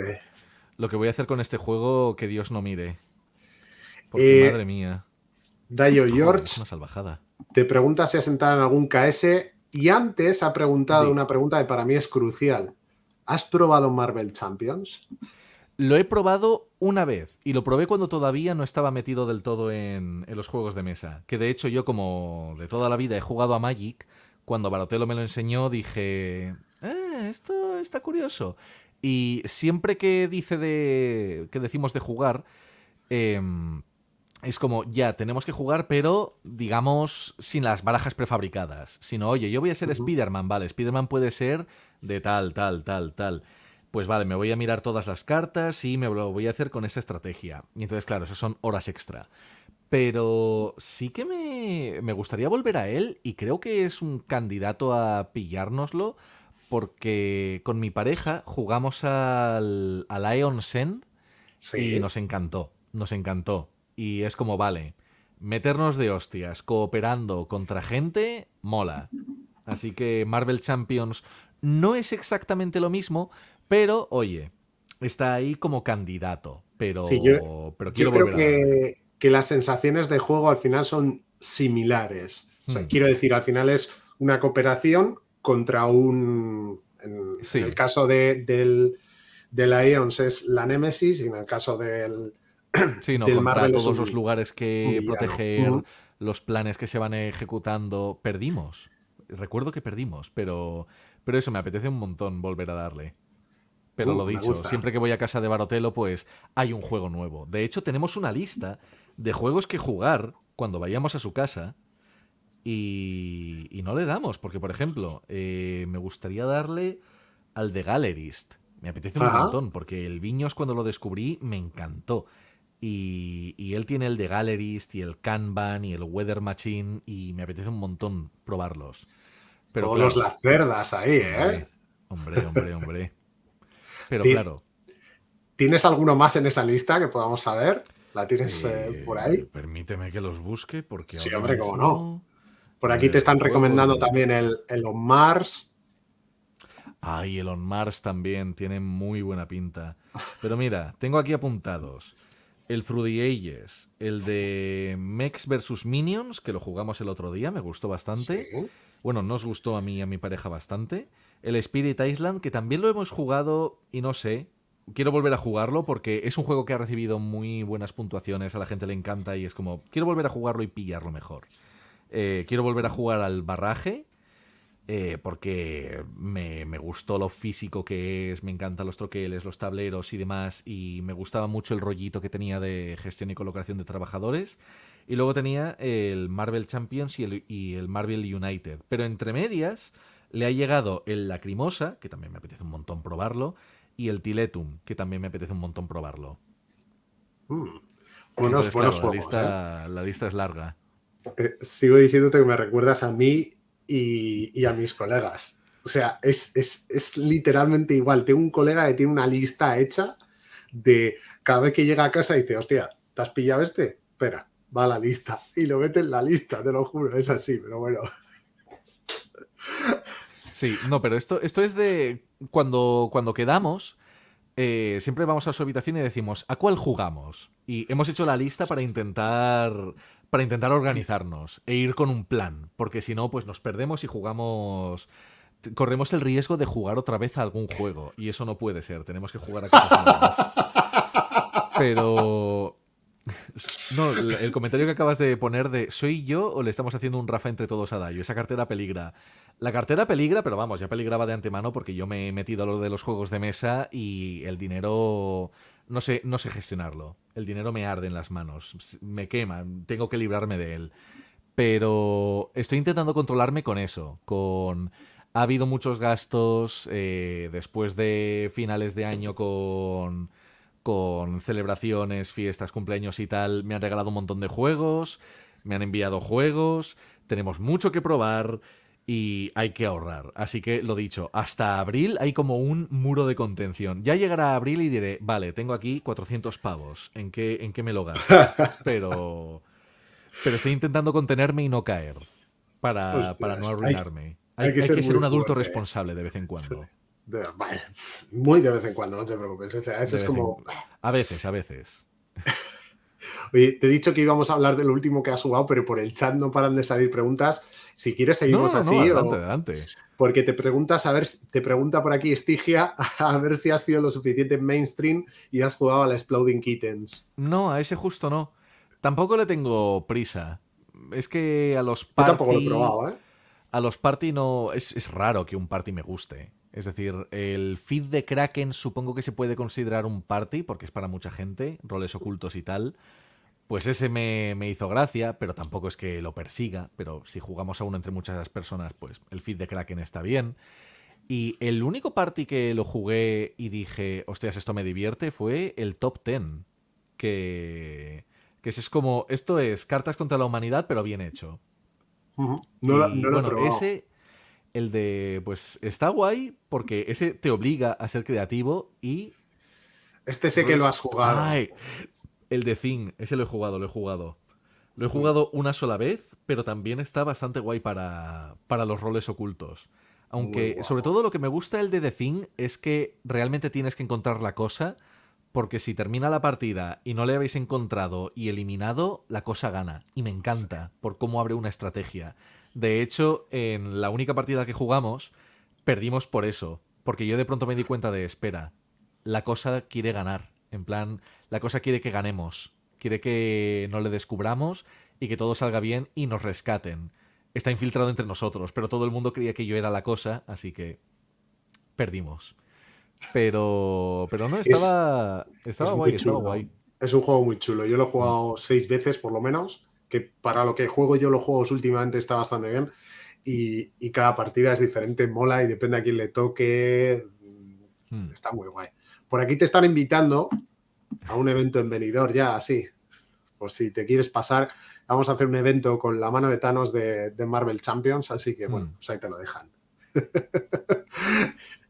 [SPEAKER 2] Lo que voy a hacer con este juego, que Dios no mire. Porque, eh, madre mía.
[SPEAKER 1] Dayo George. una salvajada. Te pregunta si has entrado en algún KS. Y antes ha preguntado una pregunta que para mí es crucial. ¿Has probado Marvel Champions? Lo he probado
[SPEAKER 2] una vez y lo probé cuando todavía no estaba metido del todo en, los juegos de mesa. Que de hecho yo como de toda la vida he jugado a Magic, cuando Barotelo me lo enseñó, dije, eh, esto está curioso. Y siempre que dice de que decimos de jugar, em, es como, ya, tenemos que jugar, pero digamos, sin las barajas prefabricadas. Sino, oye, yo voy a ser Spiderman, Spider-Man, vale, Spider-Man puede ser de tal, tal, tal, tal. Pues vale, me voy a mirar todas las cartas y me lo voy a hacer con esa estrategia. Y entonces, claro, eso son horas extra pero sí que me, gustaría volver a él y creo que es un candidato a pillárnoslo porque con mi pareja jugamos al, al Send y nos encantó, nos encantó. Y es como, vale, meternos de hostias, cooperando contra gente, mola. Así que Marvel Champions no es exactamente lo mismo, pero oye, está ahí como candidato. Pero, pero quiero volver a...
[SPEAKER 1] él que las sensaciones de juego al final son similares. O sea, hmm. quiero decir, al final es una cooperación contra un. En, el caso de, del, la Eons es la Nemesis y en el caso del. Sí, contra todos los lugares que proteger,
[SPEAKER 2] los planes que se van ejecutando. Perdimos. Recuerdo que perdimos, pero, pero eso me apetece un montón volver a darle. Pero uh, lo dicho, siempre que voy a casa de Barotelo, pues hay un juego nuevo. De hecho, tenemos una lista de juegos que jugar cuando vayamos a su casa y, y no le damos, porque por ejemplo, eh, me gustaría darle al de Gallerist. Me apetece un montón, porque el Viños cuando lo descubrí me encantó. Y, él tiene el de Gallerist y el Kanban y el Weather Machine y me apetece un montón probarlos. Pero Todos los las cerdas ahí, ¿eh?
[SPEAKER 1] Hombre, hombre, hombre. Pero claro. ¿Tienes alguno más en esa lista que podamos saber? ¿La tienes eh, eh, por ahí? Permíteme que
[SPEAKER 2] los busque porque... Sí, hombre, cómo no.
[SPEAKER 1] Por aquí te están recomendando también el On Mars.
[SPEAKER 2] Ay, el On Mars también tiene muy buena pinta. Pero mira, tengo aquí apuntados el Through the Ages, el de Mex vs. Minions, que lo jugamos el otro día, me gustó bastante. Bueno, nos gustó a mí y a mi pareja bastante. El Spirit Island, que también lo hemos jugado y no sé, quiero volver a jugarlo porque es un juego que ha recibido muy buenas puntuaciones, a la gente le encanta y es como, quiero volver a jugarlo y pillarlo mejor. Eh, quiero volver a jugar al barraje eh, porque me, gustó lo físico que es, me encantan los troqueles, los tableros y demás, y me gustaba mucho el rollito que tenía de gestión y colocación de trabajadores. Y luego tenía el Marvel Champions y el, y el Marvel United. Pero entre medias le ha llegado el Lacrimosa, que también me apetece un montón probarlo, y el Tiletum, que también me apetece un montón probarlo. Mm. Buenos, ¿eh? la, lista,
[SPEAKER 1] es larga. Eh, sigo diciéndote que me recuerdas a mí y, a mis colegas. O sea, es, literalmente igual. Tengo un colega que tiene una lista hecha de cada vez que llega a casa dice, hostia, ¿te has pillado este? Espera, va a la lista. Y lo mete en la lista, te lo juro, es así, pero bueno.
[SPEAKER 2] Sí, no, pero esto, esto es de cuando, cuando quedamos, eh, siempre vamos a su habitación y decimos, ¿a cuál jugamos? Y hemos hecho la lista para intentar, para intentar organizarnos e ir con un plan, porque si no, pues nos perdemos y jugamos... Corremos el riesgo de jugar otra vez a algún juego, y eso no puede ser, tenemos que jugar a cosas nuevas. Pero no, el comentario que acabas de poner de ¿soy yo o le estamos haciendo un Rafa entre todos a Dayo? Esa cartera peligra. La cartera peligra, pero vamos, ya peligraba de antemano porque yo me he metido a lo de los juegos de mesa y el dinero no sé, no sé gestionarlo. El dinero me arde en las manos, me quema, tengo que librarme de él. Pero estoy intentando controlarme con eso, con... Ha habido muchos gastos eh, después de finales de año con con celebraciones, fiestas, cumpleaños y tal. Me han regalado un montón de juegos, me han enviado juegos, tenemos mucho que probar y hay que ahorrar. Así que lo dicho, hasta abril hay como un muro de contención. Ya llegará abril y diré, vale, tengo aquí 400 pavos, ¿en qué, en qué me lo gasto? Pero, pero estoy intentando contenerme y no caer para, para no arruinarme. Hay, que, ser un adulto ¿eh? responsable de vez en cuando.
[SPEAKER 1] muy de vez en cuando, no te preocupes. es como. A veces, a veces. Oye, te he dicho que íbamos a hablar del último que has jugado pero por el chat no paran de salir preguntas. Si quieres, seguimos así. Porque te preguntas, a ver, te pregunta por aquí Estigia, a ver si has sido lo suficiente mainstream y has jugado a la Exploding Kittens.
[SPEAKER 2] No, a ese justo no. Tampoco le tengo prisa. Es que a los party. tampoco lo he probado, ¿eh? A los party no. es raro que un party me guste. Es decir, el feed de Kraken supongo que se puede considerar un party, porque es para mucha gente, roles ocultos y tal. Pues ese me, hizo gracia, pero tampoco es que lo persiga. Pero si jugamos a uno entre muchas personas, pues el feed de Kraken está bien. Y el único party que lo jugué y dije, hostias, esto me divierte, fue el top 10. Que, es como, esto es cartas contra la humanidad, pero bien hecho.
[SPEAKER 1] No, bueno, ese
[SPEAKER 2] el de, pues está guay porque ese te obliga a ser creativo y... Este sé que lo has jugado. el de Thing, ese lo he jugado, lo he jugado. Lo he jugado una sola vez, pero también está bastante guay para, para los roles ocultos. Aunque, sobre todo, lo que me gusta el de The Thing es que realmente tienes que encontrar la cosa, porque si termina la partida y no le habéis encontrado y eliminado, la cosa gana. Y me encanta por cómo abre una estrategia. De hecho, en la única partida que jugamos, perdimos por eso. Porque yo de pronto me di cuenta de, espera, la cosa quiere ganar. En plan, la cosa quiere que ganemos. Quiere que no le descubramos y que todo salga bien y nos rescaten. Está infiltrado entre nosotros, pero todo el mundo creía que yo era la cosa, así que perdimos. Pero, pero no,
[SPEAKER 1] estaba, estaba guay. Es un juego muy chulo. Yo lo he jugado seis veces por lo menos que para lo que juego yo los juegos últimamente está bastante bien y, cada partida es diferente, mola y depende a quién le toque. Hmm. Está muy guay. Por aquí te están invitando a un evento en venidor, ya, así. Por si te quieres pasar, vamos a hacer un evento con la mano de Thanos de, Marvel Champions, así que bueno, hmm. pues ahí te lo dejan.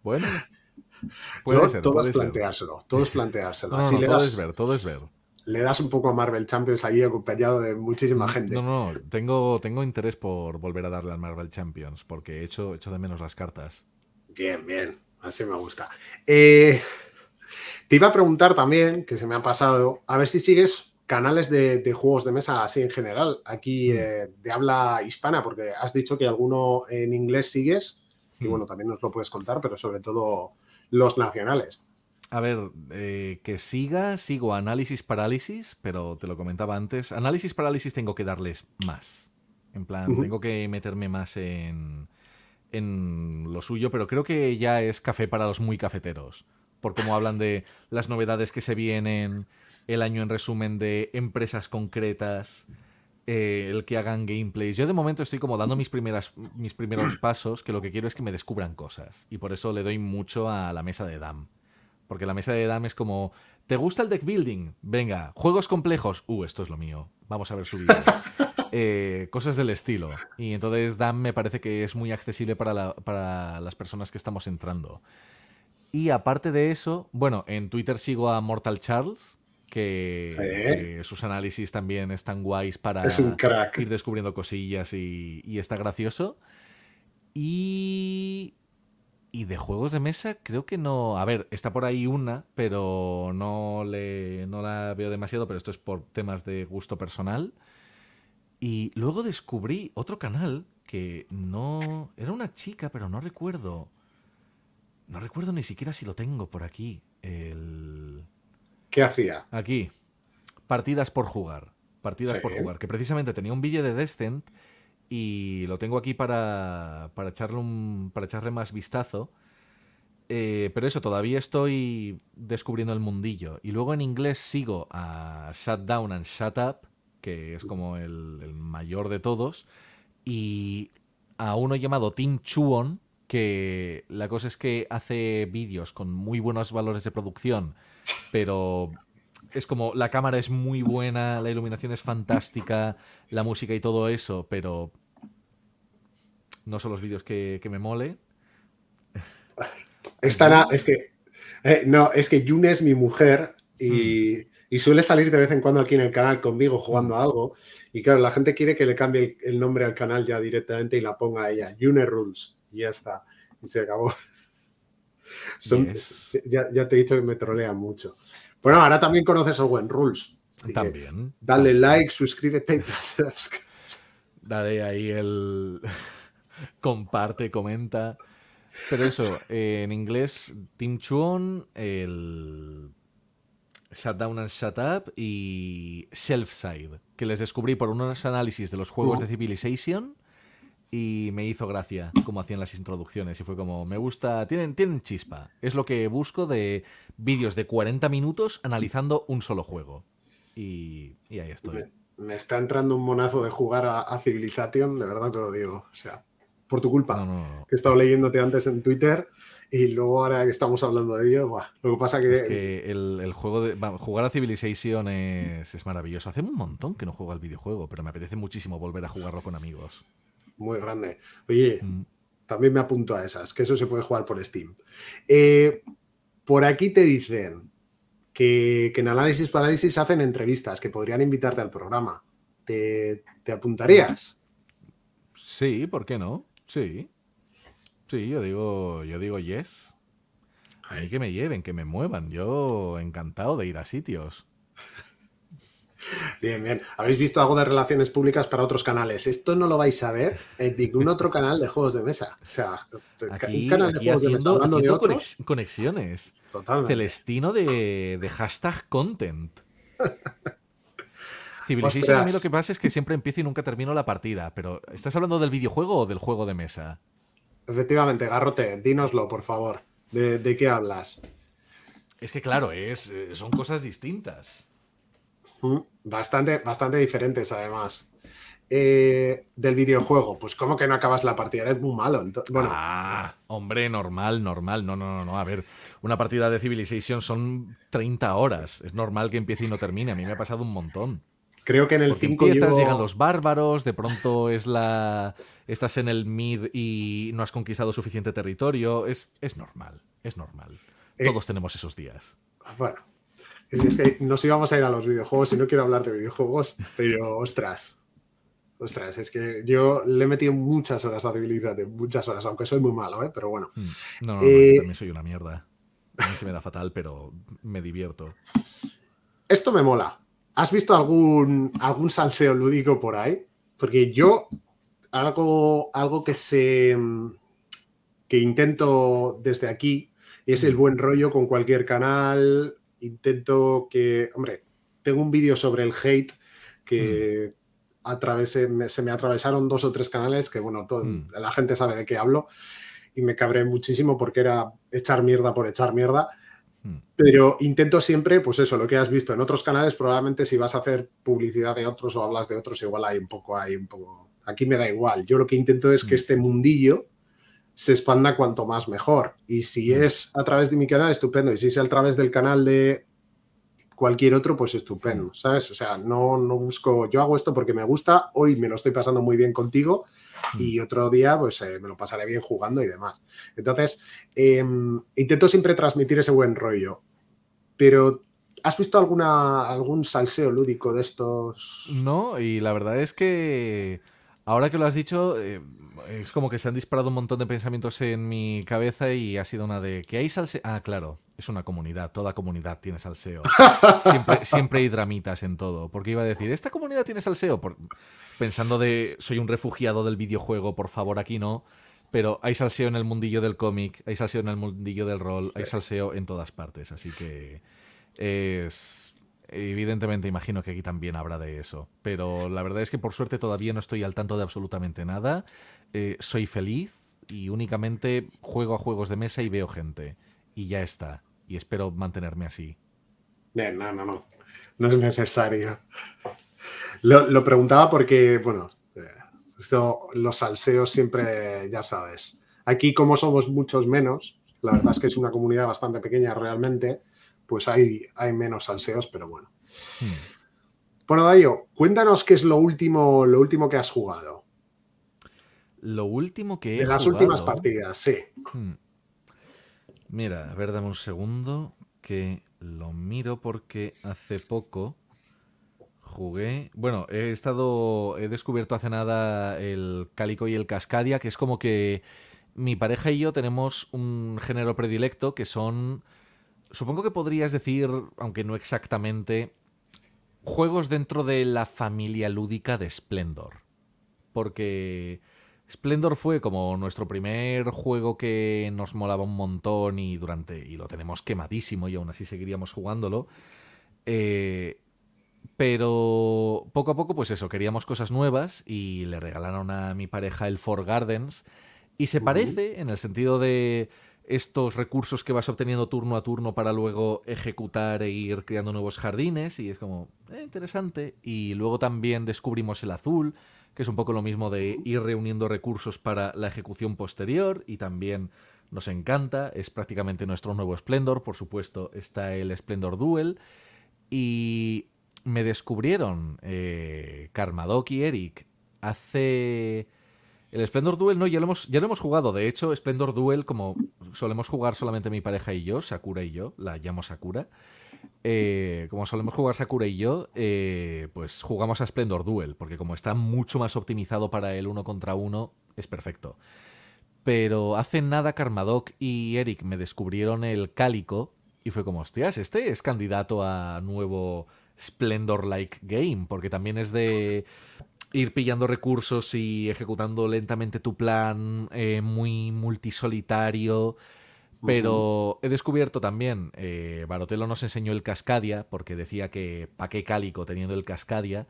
[SPEAKER 1] bueno. Puede ser, todos puede planteárselo, Todo es planteárselo. todo es ver, todo es ver le das un poco a Marvel Champions ahí acompañado de muchísima gente. No,
[SPEAKER 2] no, Tengo, tengo interés por volver a darle al Marvel Champions, porque he hecho, hecho de menos las
[SPEAKER 1] cartas. Bien, bien. Así me gusta. Eh, te iba a preguntar también, que se me ha pasado, a ver si sigues canales de, juegos de mesa así en general, aquí mm. eh, de habla hispana, porque has dicho que alguno en inglés sigues, y mm. bueno, también nos lo puedes contar, pero sobre todo los nacionales. A ver, eh,
[SPEAKER 2] que siga, sigo análisis parálisis, pero te lo comentaba antes. Análisis parálisis tengo que darles más. En plan, tengo que meterme más en, en lo suyo, pero creo que ya es café para los muy cafeteros. Por cómo hablan de las novedades que se vienen, el año en resumen de empresas concretas, eh, el que hagan gameplays. Yo de momento estoy como dando mis, primeras, mis primeros pasos, que lo que quiero es que me descubran cosas. Y por eso le doy mucho a la mesa de DAM porque la mesa de Dam es como, ¿te gusta el deck building? Venga, juegos complejos. Uh, esto es lo mío. Vamos a ver su vida eh, cosas del estilo. Y entonces Dam me parece que es muy accesible para, las personas que estamos entrando. Y aparte de eso, bueno, en Twitter sigo a Mortal Charles, que, sus análisis también están guays para ir descubriendo cosillas y, y, está gracioso. Y y de juegos de mesa creo que no... A ver, está por ahí una, pero no, le, no la veo demasiado, pero esto es por temas de gusto personal. Y luego descubrí otro canal que no... Era una chica, pero no recuerdo... No recuerdo ni siquiera si lo tengo por aquí. El... ¿Qué hacía? Aquí. Partidas por jugar. Partidas por jugar. Que precisamente tenía un vídeo de Descent y lo tengo aquí para, para, echarle, un, para echarle más vistazo. Eh, pero eso, todavía estoy descubriendo el mundillo. Y luego en inglés sigo a Shut Down and Shut Up, que es como el, el mayor de todos, y a uno llamado Tim Chuon, que la cosa es que hace vídeos con muy buenos valores de producción, pero es como la cámara es muy buena, la iluminación es fantástica, la música y todo eso, pero no son los vídeos que, me mole.
[SPEAKER 1] estará es que. Eh, no, es que Yune es mi mujer mm. y, suele salir de vez en cuando aquí en el canal conmigo jugando mm. algo. Y claro, la gente quiere que le cambie el, nombre al canal ya directamente y la ponga a ella. Yune Rules. Y ya está. Y se acabó. ya, te he dicho que me trolean mucho. Bueno, ahora también conoces a Owen Rules. También. Dale like, suscríbete y
[SPEAKER 2] Dale ahí el comparte, comenta. Pero eso, eh, en inglés, Tim Chuon, el Shut and Shut y Shelfside, que les descubrí por unos análisis de los juegos de uh. Civilization y me hizo gracia como hacían las introducciones y fue como, me gusta, tienen, tienen chispa. Es lo que busco de vídeos de 40 minutos analizando un solo juego.
[SPEAKER 1] Y, ahí estoy. Me, está entrando un monazo de jugar a, a Civilization, de verdad te lo digo. O sea por tu culpa. Que he estado leyéndote antes en Twitter y luego ahora que estamos hablando de ello, lo que pasa que... Es
[SPEAKER 2] que el, juego de... jugar a Civilization es, maravilloso. Hace un montón que no juego al videojuego, pero me apetece muchísimo volver a jugarlo con amigos.
[SPEAKER 1] Muy grande. Oye, mm. también me apunto a esas, que eso se puede jugar por Steam. Eh, por aquí te dicen que, en Análisis Análisis hacen entrevistas, que podrían invitarte al programa. te apuntarías? Sí, ¿por qué no? Sí. Sí,
[SPEAKER 2] yo digo, yo digo yes. A que me lleven, que me muevan. Yo encantado
[SPEAKER 1] de ir a sitios. Bien, bien. Habéis visto algo de relaciones públicas para otros canales. Esto no lo vais a ver en ningún otro canal de juegos de mesa. O sea,
[SPEAKER 2] un canal de juegos de mesa de conexiones. Celestino de, de hashtag content. Civilization a mí lo que pasa es que siempre empiezo y nunca termino la partida, pero ¿estás hablando del videojuego o del juego de mesa?
[SPEAKER 1] Efectivamente, Garrote, dínoslo, por favor. ¿De, qué hablas? Es que claro,
[SPEAKER 2] es, eh, son cosas distintas.
[SPEAKER 1] Mm, bastante, bastante diferentes, además. Eh, del videojuego, pues ¿cómo que no acabas la partida, eres muy malo. bueno. Ah,
[SPEAKER 2] hombre, normal, normal. No, no, no, no. A ver, una partida de Civilization son 30 horas. Es normal que empiece y no termine. A mí me ha pasado un montón. Creo que en el 5 llevo... llegan los bárbaros, de pronto es la estás en el mid y no has conquistado suficiente territorio, es, es normal, es normal. Eh, Todos tenemos esos días.
[SPEAKER 1] Bueno, es, que nos íbamos a ir a los videojuegos y no quiero hablar de videojuegos, pero ostras. Ostras, es que yo le he metido muchas horas a Civilizate, muchas horas, aunque soy muy malo, ¿eh? pero bueno. Mm. No, no, yo eh, también
[SPEAKER 2] soy una mierda. A mí se me da fatal, pero me divierto.
[SPEAKER 1] Esto me mola, ¿Has visto algún, algún salseo lúdico por ahí? Porque yo, algo, algo que se que intento desde aquí es el mm. buen rollo con cualquier canal. Intento que, hombre, tengo un vídeo sobre el hate que mm. se me atravesaron dos o tres canales que, bueno, todo, mm. la gente sabe de qué hablo y me cabré muchísimo porque era echar mierda por echar mierda.
[SPEAKER 2] Mm. Pero
[SPEAKER 1] intento siempre, pues eso, lo que has visto en otros canales, probablemente si vas a hacer publicidad de otros o hablas de otros, igual hay un poco, hay un poco. Aquí me da igual. Yo lo que intento es que mm. este mundillo se expanda cuanto más mejor. Y si mm. es a través de mi canal, estupendo. Y si es a través del canal de cualquier otro, pues estupendo, ¿sabes? O sea, no, no busco, yo hago esto porque me gusta, hoy me lo estoy pasando muy bien contigo y mm. otro día pues eh, me lo pasaré bien jugando y demás. Entonces, em, intento siempre transmitir ese buen rollo, pero ¿Has visto alguna, algún salseo lúdico de estos? No, y la verdad es
[SPEAKER 2] que ahora que lo has dicho, eh, es como que se han disparado un montón de pensamientos en mi cabeza y ha sido una de que hay salseo. Ah, claro, es una comunidad, toda comunidad tiene salseo. Siempre, hay dramitas en todo. Porque iba a decir, ¿esta comunidad tiene salseo? pensando de, soy un refugiado del videojuego, por favor, aquí no. Pero hay salseo en el mundillo del cómic, hay salseo en el mundillo del rol, hay salseo en todas partes. Así que es... Evidentemente imagino que aquí también habrá de eso. Pero la verdad es que por suerte todavía no estoy al tanto de absolutamente nada. Eh, soy feliz y únicamente juego a juegos de mesa y veo gente. Y ya está y espero mantenerme así.
[SPEAKER 1] no, no, no. No es necesario. Lo, preguntaba porque, bueno, eh, los salseos siempre, ya sabes. Aquí, como somos muchos menos, la verdad es que es una comunidad bastante pequeña realmente, pues hay, hay menos salseos, pero bueno. Hmm. Bueno, Dayo, cuéntanos qué es lo último, lo último que has jugado. Lo último que he las últimas partidas, sí.
[SPEAKER 2] Hmm. Mira, a ver, dame un segundo que lo miro porque hace poco jugué. Bueno, he estado. He descubierto hace nada el Cálico y el Cascadia, que es como que mi pareja y yo tenemos un género predilecto que son. Supongo que podrías decir, aunque no exactamente, juegos dentro de la familia lúdica de Splendor. Porque Splendor fue como nuestro primer juego que nos molaba un montón y durante. y lo tenemos quemadísimo y aún así seguiríamos jugándolo. Eh, pero poco a poco, pues eso, queríamos cosas nuevas y le regalaron a mi pareja el Four Gardens. Y se parece en el sentido de estos recursos que vas obteniendo turno a turno para luego ejecutar e ir creando nuevos jardines. Y es como, eh, interesante. Y luego también descubrimos el azul que es un poco lo mismo de ir reuniendo recursos para la ejecución posterior y también nos encanta, es prácticamente nuestro nuevo Splendor, por supuesto está el Splendor Duel y me descubrieron eh, y Eric hace... El Splendor Duel, no, ya ya lo hemos jugado. De hecho, Splendor Duel, como solemos jugar solamente mi pareja y yo, Sakura y yo, la llamo Sakura, eh, como solemos jugar Sakura y yo, eh, pues jugamos a Splendor Duel, porque como está mucho más optimizado para el uno contra uno, es perfecto. Pero hace nada Karmadoc y Eric me descubrieron el cálico y fue como, hostias, este es candidato a nuevo Splendor-like game, porque también es de ir pillando recursos y ejecutando lentamente tu plan, eh, muy multisolitario. Pero he descubierto también, eh, Barotelo nos enseñó el Cascadia, porque decía que pa' qué cálico teniendo el Cascadia,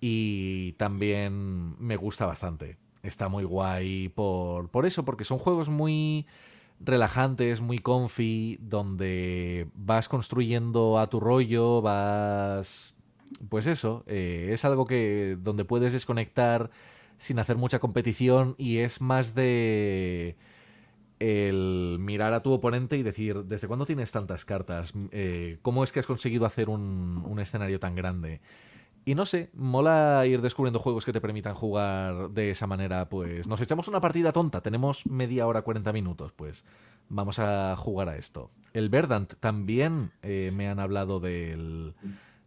[SPEAKER 2] y también me gusta bastante. Está muy guay por, por eso, porque son juegos muy relajantes, muy comfy, donde vas construyendo a tu rollo, vas... Pues eso, eh, es algo que donde puedes desconectar sin hacer mucha competición y es más de el mirar a tu oponente y decir, ¿desde cuándo tienes tantas cartas? Mm, eh, ¿Cómo es que has conseguido hacer un, escenario tan grande? Y no sé, mola ir descubriendo juegos que te permitan jugar de esa manera, pues nos echamos una partida tonta, tenemos media hora, 40 minutos, pues vamos a jugar a esto. El Verdant también eh, me han hablado del,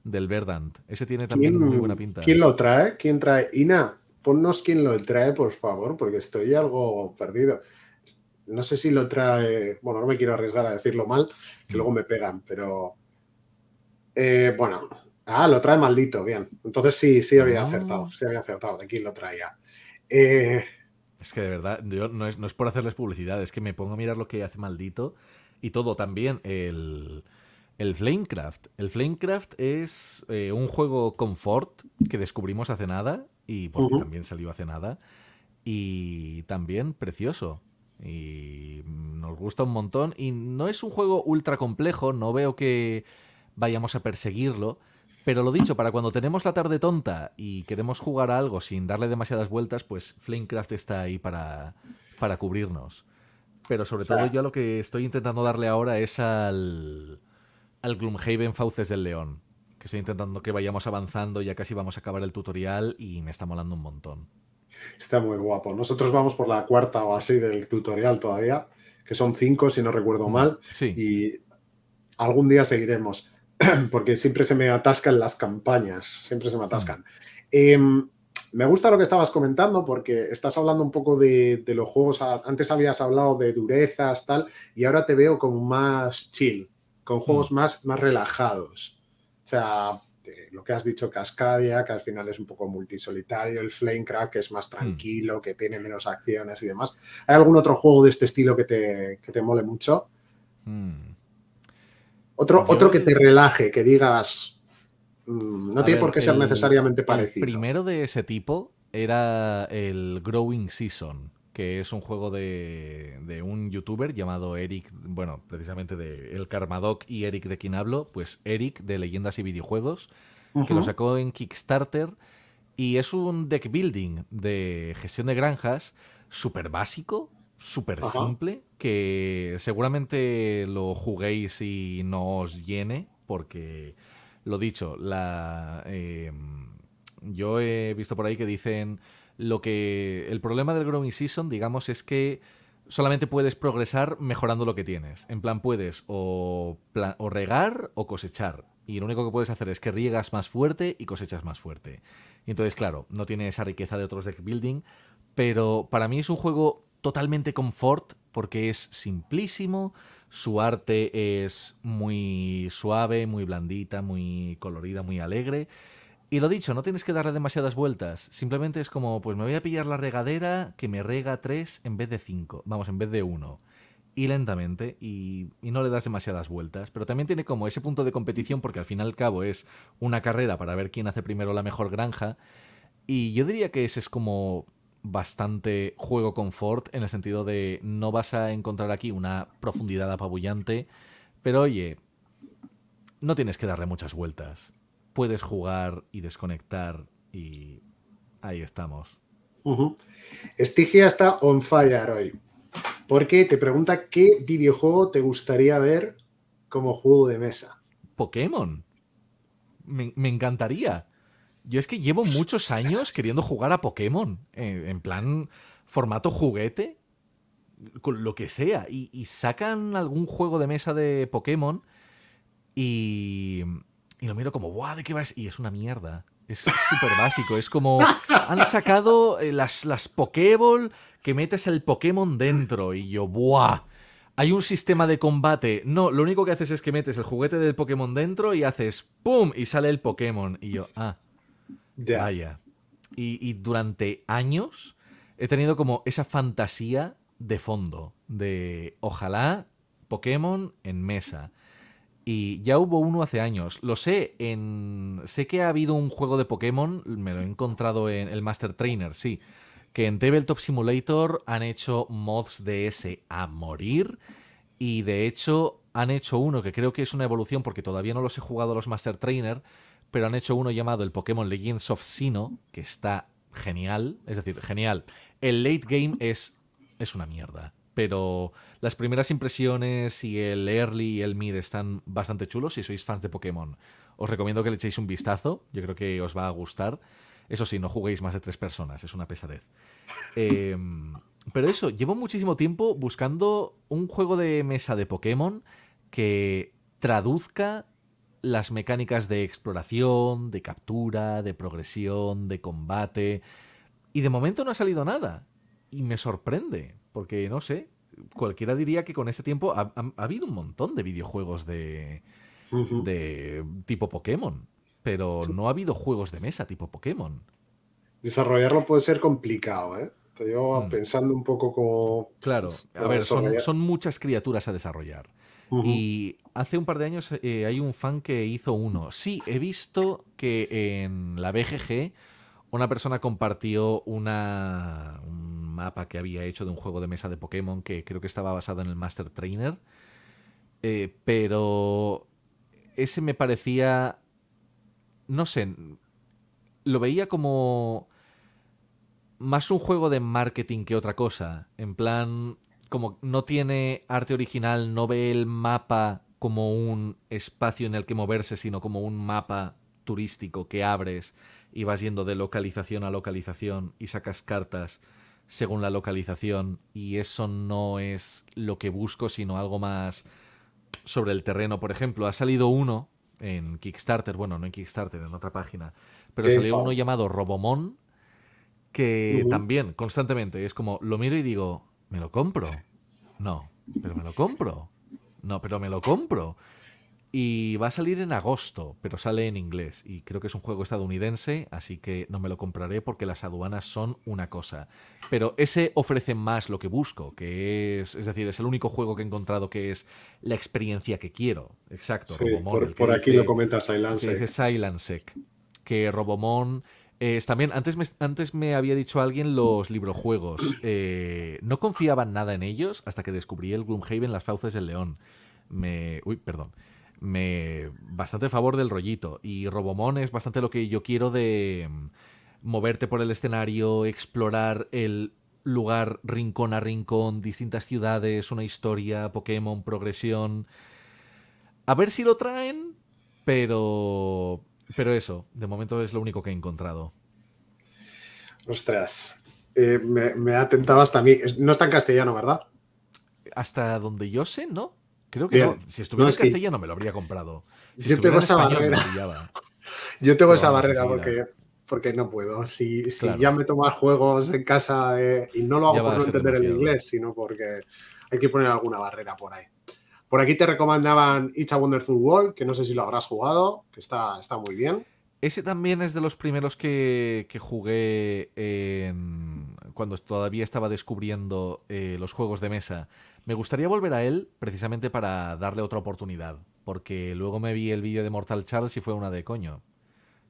[SPEAKER 2] del Verdant. Ese tiene también muy buena pinta. ¿Quién lo
[SPEAKER 1] trae? ¿Quién trae? Ina, ponnos quién lo trae, por favor, porque estoy algo perdido. No sé si lo trae. Bueno, no me quiero arriesgar a decirlo mal, que luego me pegan, pero. Eh, bueno. Ah, lo trae maldito, bien. Entonces sí, sí había ah. acertado. Sí había acertado de quién lo traía. Eh,
[SPEAKER 2] es que de verdad, yo no es, no es por hacerles publicidad, es que me pongo a mirar lo que hace maldito y todo. También el. El Flamecraft. El Flamecraft es eh, un juego confort que descubrimos hace nada y porque también salió hace nada. Y también precioso. Y nos gusta un montón. Y no es un juego ultra complejo, no veo que vayamos a perseguirlo. Pero lo dicho, para cuando tenemos la tarde tonta y queremos jugar algo sin darle demasiadas vueltas, pues Flamecraft está ahí para, para cubrirnos. Pero sobre todo yo lo que estoy intentando darle ahora es al, al Gloomhaven Fauces del León. Que estoy intentando que vayamos avanzando, ya casi vamos a acabar el tutorial y me está molando un
[SPEAKER 1] montón. Está muy guapo. Nosotros vamos por la cuarta o así del tutorial todavía, que son cinco, si no recuerdo mm, mal. Y algún día seguiremos, porque siempre se me atascan las campañas, siempre se me atascan. Em, me gusta lo que estabas comentando porque estás hablando un poco de, los juegos. Antes habías hablado de durezas, tal, y ahora te veo como más chill, con mm. juegos más, más relajados. O sea, este, lo que has dicho, Cascadia, que al final es un poco multisolitario, el Flamecraft, que es más mm. tranquilo, que tiene menos acciones y demás. ¿Hay algún otro juego de este estilo que te, te mole mucho? Mm. Otro, otro que te relaje, que digas, mm, no tiene por qué ser necesariamente parecido. El
[SPEAKER 2] primero de ese tipo era el Growing Season que es un juego de, un youtuber llamado Eric, bueno, precisamente de El Carmadoc y Eric de quien hablo, pues Eric de Leyendas y Videojuegos, que lo sacó en Kickstarter y es un deck building de gestión de granjas súper básico, súper simple, que seguramente lo juguéis y no os llene, porque lo dicho, la, em, yo he visto por ahí que dicen lo que. El problema del Growing Season, digamos, es que solamente puedes progresar mejorando lo que tienes. En plan, puedes o, regar o cosechar. Y lo único que puedes hacer es que riegas más fuerte y cosechas más fuerte. Y entonces, claro, no tiene esa riqueza de otros deck building. Pero para mí es un juego totalmente confort porque es simplísimo, su arte es muy suave, muy blandita, muy colorida, muy alegre. Y lo dicho, no tienes que darle demasiadas vueltas. Simplemente es como, pues me voy a pillar la regadera que me rega 3 en vez de 5. Vamos, en vez de 1. Y lentamente, y, y, no le das demasiadas vueltas. Pero también tiene como ese punto de competición, porque al fin y al cabo es una carrera para ver quién hace primero la mejor granja. Y yo diría que ese es como bastante juego confort, en el sentido de no vas a encontrar aquí una profundidad apabullante. Pero oye, no tienes que darle muchas vueltas puedes jugar y desconectar y ahí estamos.
[SPEAKER 1] Stigia está on fire hoy, porque te pregunta qué videojuego te gustaría ver como juego de mesa.
[SPEAKER 2] Pokémon. Me, encantaría. Yo es que llevo muchos años queriendo jugar a Pokémon, eh, en, plan formato juguete, con lo que sea. Y, y, sacan algún juego de mesa de Pokémon y y lo miro como, guau, ¿de qué vas? Y es una mierda. Es súper básico. Es como, han sacado eh, las, las Pokéball que metes el Pokémon dentro. Y yo, ¡buah! Hay un sistema de combate. No, lo único que haces es que metes el juguete del Pokémon dentro y haces ¡pum! y sale el Pokémon. Y yo, ah, vaya. Y, y, durante años he tenido como esa fantasía de fondo de ojalá Pokémon en mesa. Y ya hubo uno hace años. Lo sé, en... sé que ha habido un juego de Pokémon, me lo he encontrado en el Master Trainer, sí, que en Top Simulator han hecho mods de ese a morir. Y de hecho han hecho uno que creo que es una evolución porque todavía no los he jugado los Master Trainer, pero han hecho uno llamado el Pokémon Legends of Sino, que está genial. Es decir, genial. El late game es, es una mierda pero las primeras impresiones y el early y el mid están bastante chulos si sois fans de Pokémon. Os recomiendo que le echéis un vistazo, yo creo que os va a gustar. Eso sí, no juguéis más de tres personas, es una pesadez. Em, pero eso, llevo muchísimo tiempo buscando un juego de mesa de Pokémon que traduzca las mecánicas de exploración, de captura, de progresión, de combate. Y de momento no ha salido nada. Y me sorprende, porque no sé, cualquiera diría que con este tiempo ha, habido un montón de videojuegos de, de tipo Pokémon, pero no ha habido juegos de mesa tipo Pokémon. Desarrollarlo
[SPEAKER 1] puede ser complicado, ¿eh? Yo mm. pensando un poco como... Claro, a ver, son,
[SPEAKER 2] muchas criaturas a desarrollar. Y hace un par de años eh, hay un fan que hizo uno. Sí, he visto que en la BGG una persona compartió una, mapa que había hecho de un juego de mesa de Pokémon que creo que estaba basado en el Master Trainer. Eh, pero ese me parecía, no sé, lo veía como más un juego de marketing que otra cosa. En plan, como no tiene arte original, no ve el mapa como un espacio en el que moverse, sino como un mapa turístico que abres y vas yendo de localización a localización y sacas cartas según la localización y eso no es lo que busco, sino algo más sobre el terreno. Por ejemplo, ha salido uno en Kickstarter, bueno, no en Kickstarter, en otra página, pero salió uno llamado Robomon que también constantemente es como lo miro y digo, me lo compro. No, pero me lo compro. No, pero me lo compro. Y va a salir en agosto, pero sale en inglés. Y creo que es un juego estadounidense, así que no me lo compraré porque las aduanas son una cosa. Pero ese ofrece más lo que busco, que es, es decir, es el único juego que he encontrado que es la experiencia que quiero. Exacto. Robomon, por, aquí lo comenta Silence Dice Que Robomon también, antes me, antes me había dicho alguien los librojuegos. Eh, no confiaban nada en ellos hasta que descubrí el Gloomhaven, las fauces del león. Me, uy, perdón me bastante a favor del rollito. Y Robomon es bastante lo que yo quiero de mm, moverte por el escenario, explorar el lugar rincón a rincón, distintas ciudades, una historia, Pokémon, progresión. A ver si lo traen, pero pero eso, de momento es lo único que he encontrado.
[SPEAKER 1] Ostras, eh, me, ha tentado hasta a mí. No está en castellano, ¿verdad? Hasta donde yo sé, ¿no?
[SPEAKER 2] Creo que Si estuviera en castellano me lo habría comprado. yo tengo esa barrera.
[SPEAKER 1] Yo tengo esa barrera porque, porque no puedo. Si, ya me tomas juegos en casa eh, y no lo hago por no entender el inglés, sino porque hay que poner alguna barrera por ahí. Por aquí te recomendaban It's a Wonderful World, que no sé si lo habrás jugado, que está, está muy bien. Ese también es de
[SPEAKER 2] los primeros que jugué en, cuando todavía estaba descubriendo eh, los juegos de mesa. Me gustaría volver a él precisamente para darle otra oportunidad, porque luego me vi el vídeo de Mortal Charles y fue una de coño.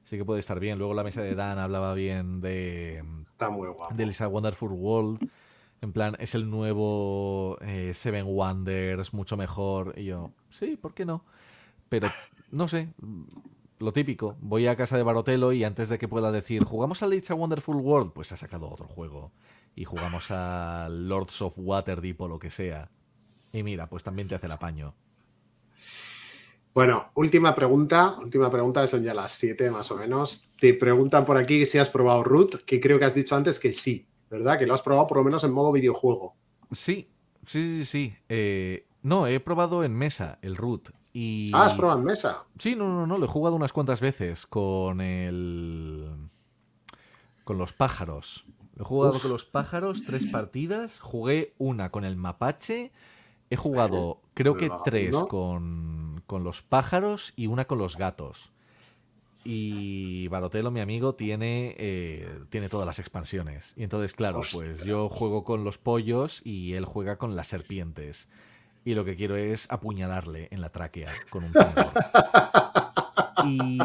[SPEAKER 2] Sí que puede estar bien. Luego la mesa de Dan hablaba bien de... Está muy guapo. De Lisa Wonderful World. En plan, es el nuevo eh, Seven Wonders, mucho mejor. Y yo, sí, ¿por qué no? Pero, no sé, lo típico, voy a casa de Barotelo y antes de que pueda decir, jugamos a Leeds a Wonderful World, pues ha sacado otro juego. Y jugamos a Lords of Waterdeep o lo que sea. Y mira, pues también te hace el apaño.
[SPEAKER 1] Bueno, última pregunta, última pregunta, son ya las siete más o menos. Te preguntan por aquí si has probado Root, que creo que has dicho antes que sí, ¿verdad? Que lo has probado por lo menos en modo videojuego. Sí, sí, sí, sí.
[SPEAKER 2] Eh, no, he probado en mesa el Root. Ah, has probado en mesa.
[SPEAKER 1] Sí, no, no, no,
[SPEAKER 2] lo he jugado unas cuantas veces con el. con los pájaros. He jugado con los pájaros tres partidas, jugué una con el mapache, he jugado creo que tres con, con los pájaros y una con los gatos. Y Barotelo, mi amigo, tiene, eh, tiene todas las expansiones. Y entonces, claro, pues yo juego con los pollos y él juega con las serpientes y lo que quiero es apuñalarle en la tráquea con un tambor. Y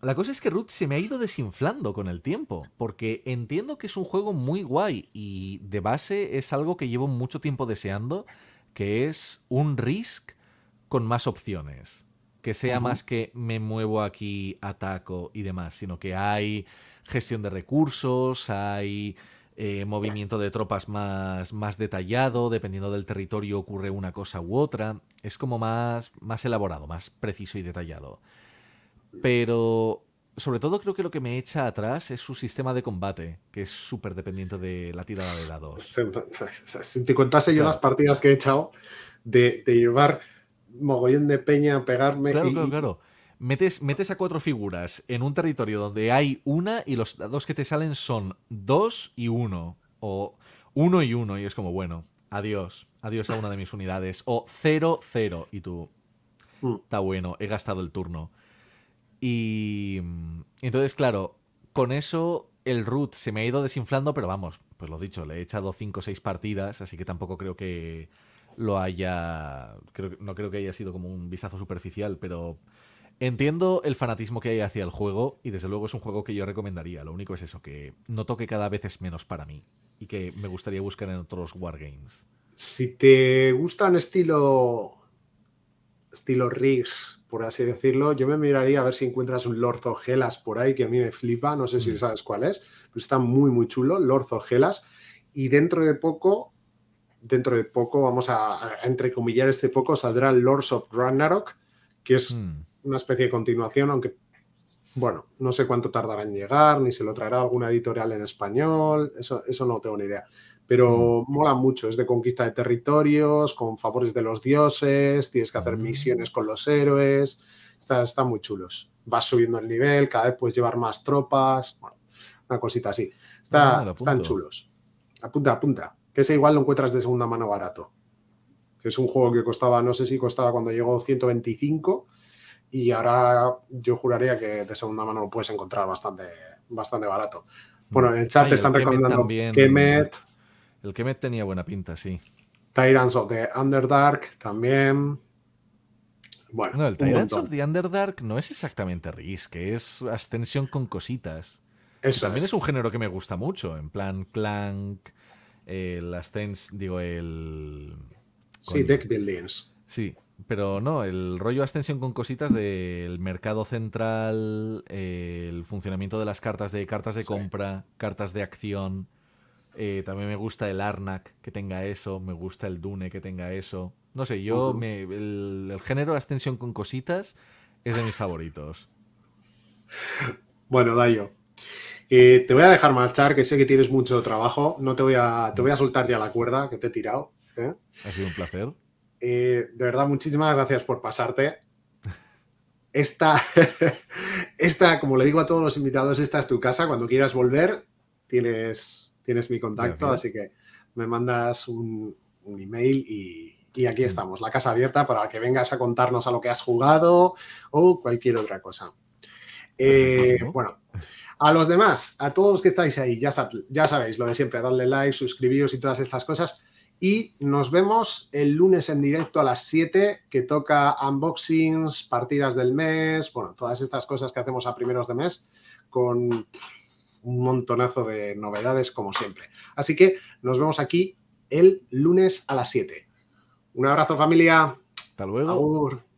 [SPEAKER 2] la cosa es que Ruth se me ha ido desinflando con el tiempo, porque entiendo que es un juego muy guay y de base es algo que llevo mucho tiempo deseando, que es un Risk con más opciones. Que sea más que me muevo aquí, ataco y demás, sino que hay gestión de recursos, hay eh, movimiento de tropas más, más detallado, dependiendo del territorio ocurre una cosa u otra, es como más, más elaborado, más preciso y detallado. Pero sobre todo creo que lo que me echa atrás es su sistema de combate, que
[SPEAKER 1] es súper dependiente de la tirada de dados. Si te contase yo las partidas que he echado de, llevar mogollón de peña a pegarme. claro, claro
[SPEAKER 2] metes, metes a cuatro figuras en un territorio donde hay una y los dados que te salen son dos y uno. O uno y uno. Y es como, bueno, adiós. Adiós a una de mis unidades. O cero, cero. Y tú. Mm. Está bueno, he gastado el turno. Y. Mm, entonces, claro, con eso el root se me ha ido desinflando, pero vamos, pues lo dicho, le he echado cinco o seis partidas, así que tampoco creo que lo haya. Creo, no creo que haya sido como un vistazo superficial, pero Entiendo el fanatismo que hay hacia el juego y desde luego es un juego que yo recomendaría. Lo único es eso, que no que cada vez es menos para mí y que me gustaría buscar en otros wargames.
[SPEAKER 1] Si te gustan estilo estilo rigs, por así decirlo, yo me miraría a ver si encuentras un Lord of Hellas por ahí que a mí me flipa, no sé si mm. sabes cuál es, pero está muy muy chulo, Lord of y dentro de poco dentro de poco vamos a, entrecomillar este poco saldrá Lords of Ragnarok, que es mm una especie de continuación, aunque, bueno, no sé cuánto tardará en llegar, ni se lo traerá alguna editorial en español, eso, eso no tengo ni idea. Pero mola mucho, es de conquista de territorios, con favores de los dioses, tienes que hacer misiones con los héroes, están está muy chulos. Vas subiendo el nivel, cada vez puedes llevar más tropas, bueno, una cosita así. Está, ah, están chulos. Apunta, apunta. Que ese igual lo encuentras de segunda mano barato. Que es un juego que costaba, no sé si costaba cuando llegó 125 y ahora yo juraría que de segunda mano lo puedes encontrar bastante, bastante barato. Bueno, en el chat ah, te están recomendando también, Kemet. El Kemet tenía buena pinta, sí. Tyrants of the Underdark también. Bueno, el Tyrants of
[SPEAKER 2] the Underdark no es exactamente Risk, es Ascensión con cositas. Eso también es. un género que me gusta mucho, en plan Clank, el eh, Ascens, digo, el...
[SPEAKER 1] Sí, Deck Buildings.
[SPEAKER 2] Sí, pero no, el rollo Ascensión con cositas del mercado central, el funcionamiento de las cartas de cartas de compra, cartas de acción. Eh, también me gusta el Arnak que tenga eso, me gusta el Dune que tenga eso. No sé, yo el, género Ascensión con cositas es de mis favoritos.
[SPEAKER 1] Bueno, Dayo, eh, te voy a dejar marchar, que sé que tienes mucho trabajo. No te voy a, te voy a soltar ya la cuerda que te he tirado. ¿eh?
[SPEAKER 2] Ha sido un placer.
[SPEAKER 1] Eh, de verdad, muchísimas gracias por pasarte. Esta, como le digo a todos los invitados, esta es tu casa. Cuando quieras volver, tienes, tienes mi contacto, así que me mandas un, email y, aquí mm. estamos, la casa abierta para que vengas a contarnos a lo que has jugado o cualquier otra cosa. Eh, bueno, a los demás, a todos los que estáis ahí, ya, ya sabéis lo de siempre, darle like, suscribiros y todas estas cosas. Y nos vemos el lunes en directo a las 7, que toca unboxings, partidas del mes, bueno, todas estas cosas que hacemos a primeros de mes con un montonazo de novedades como siempre. Así que nos vemos aquí el lunes a las 7. Un abrazo familia. Hasta luego.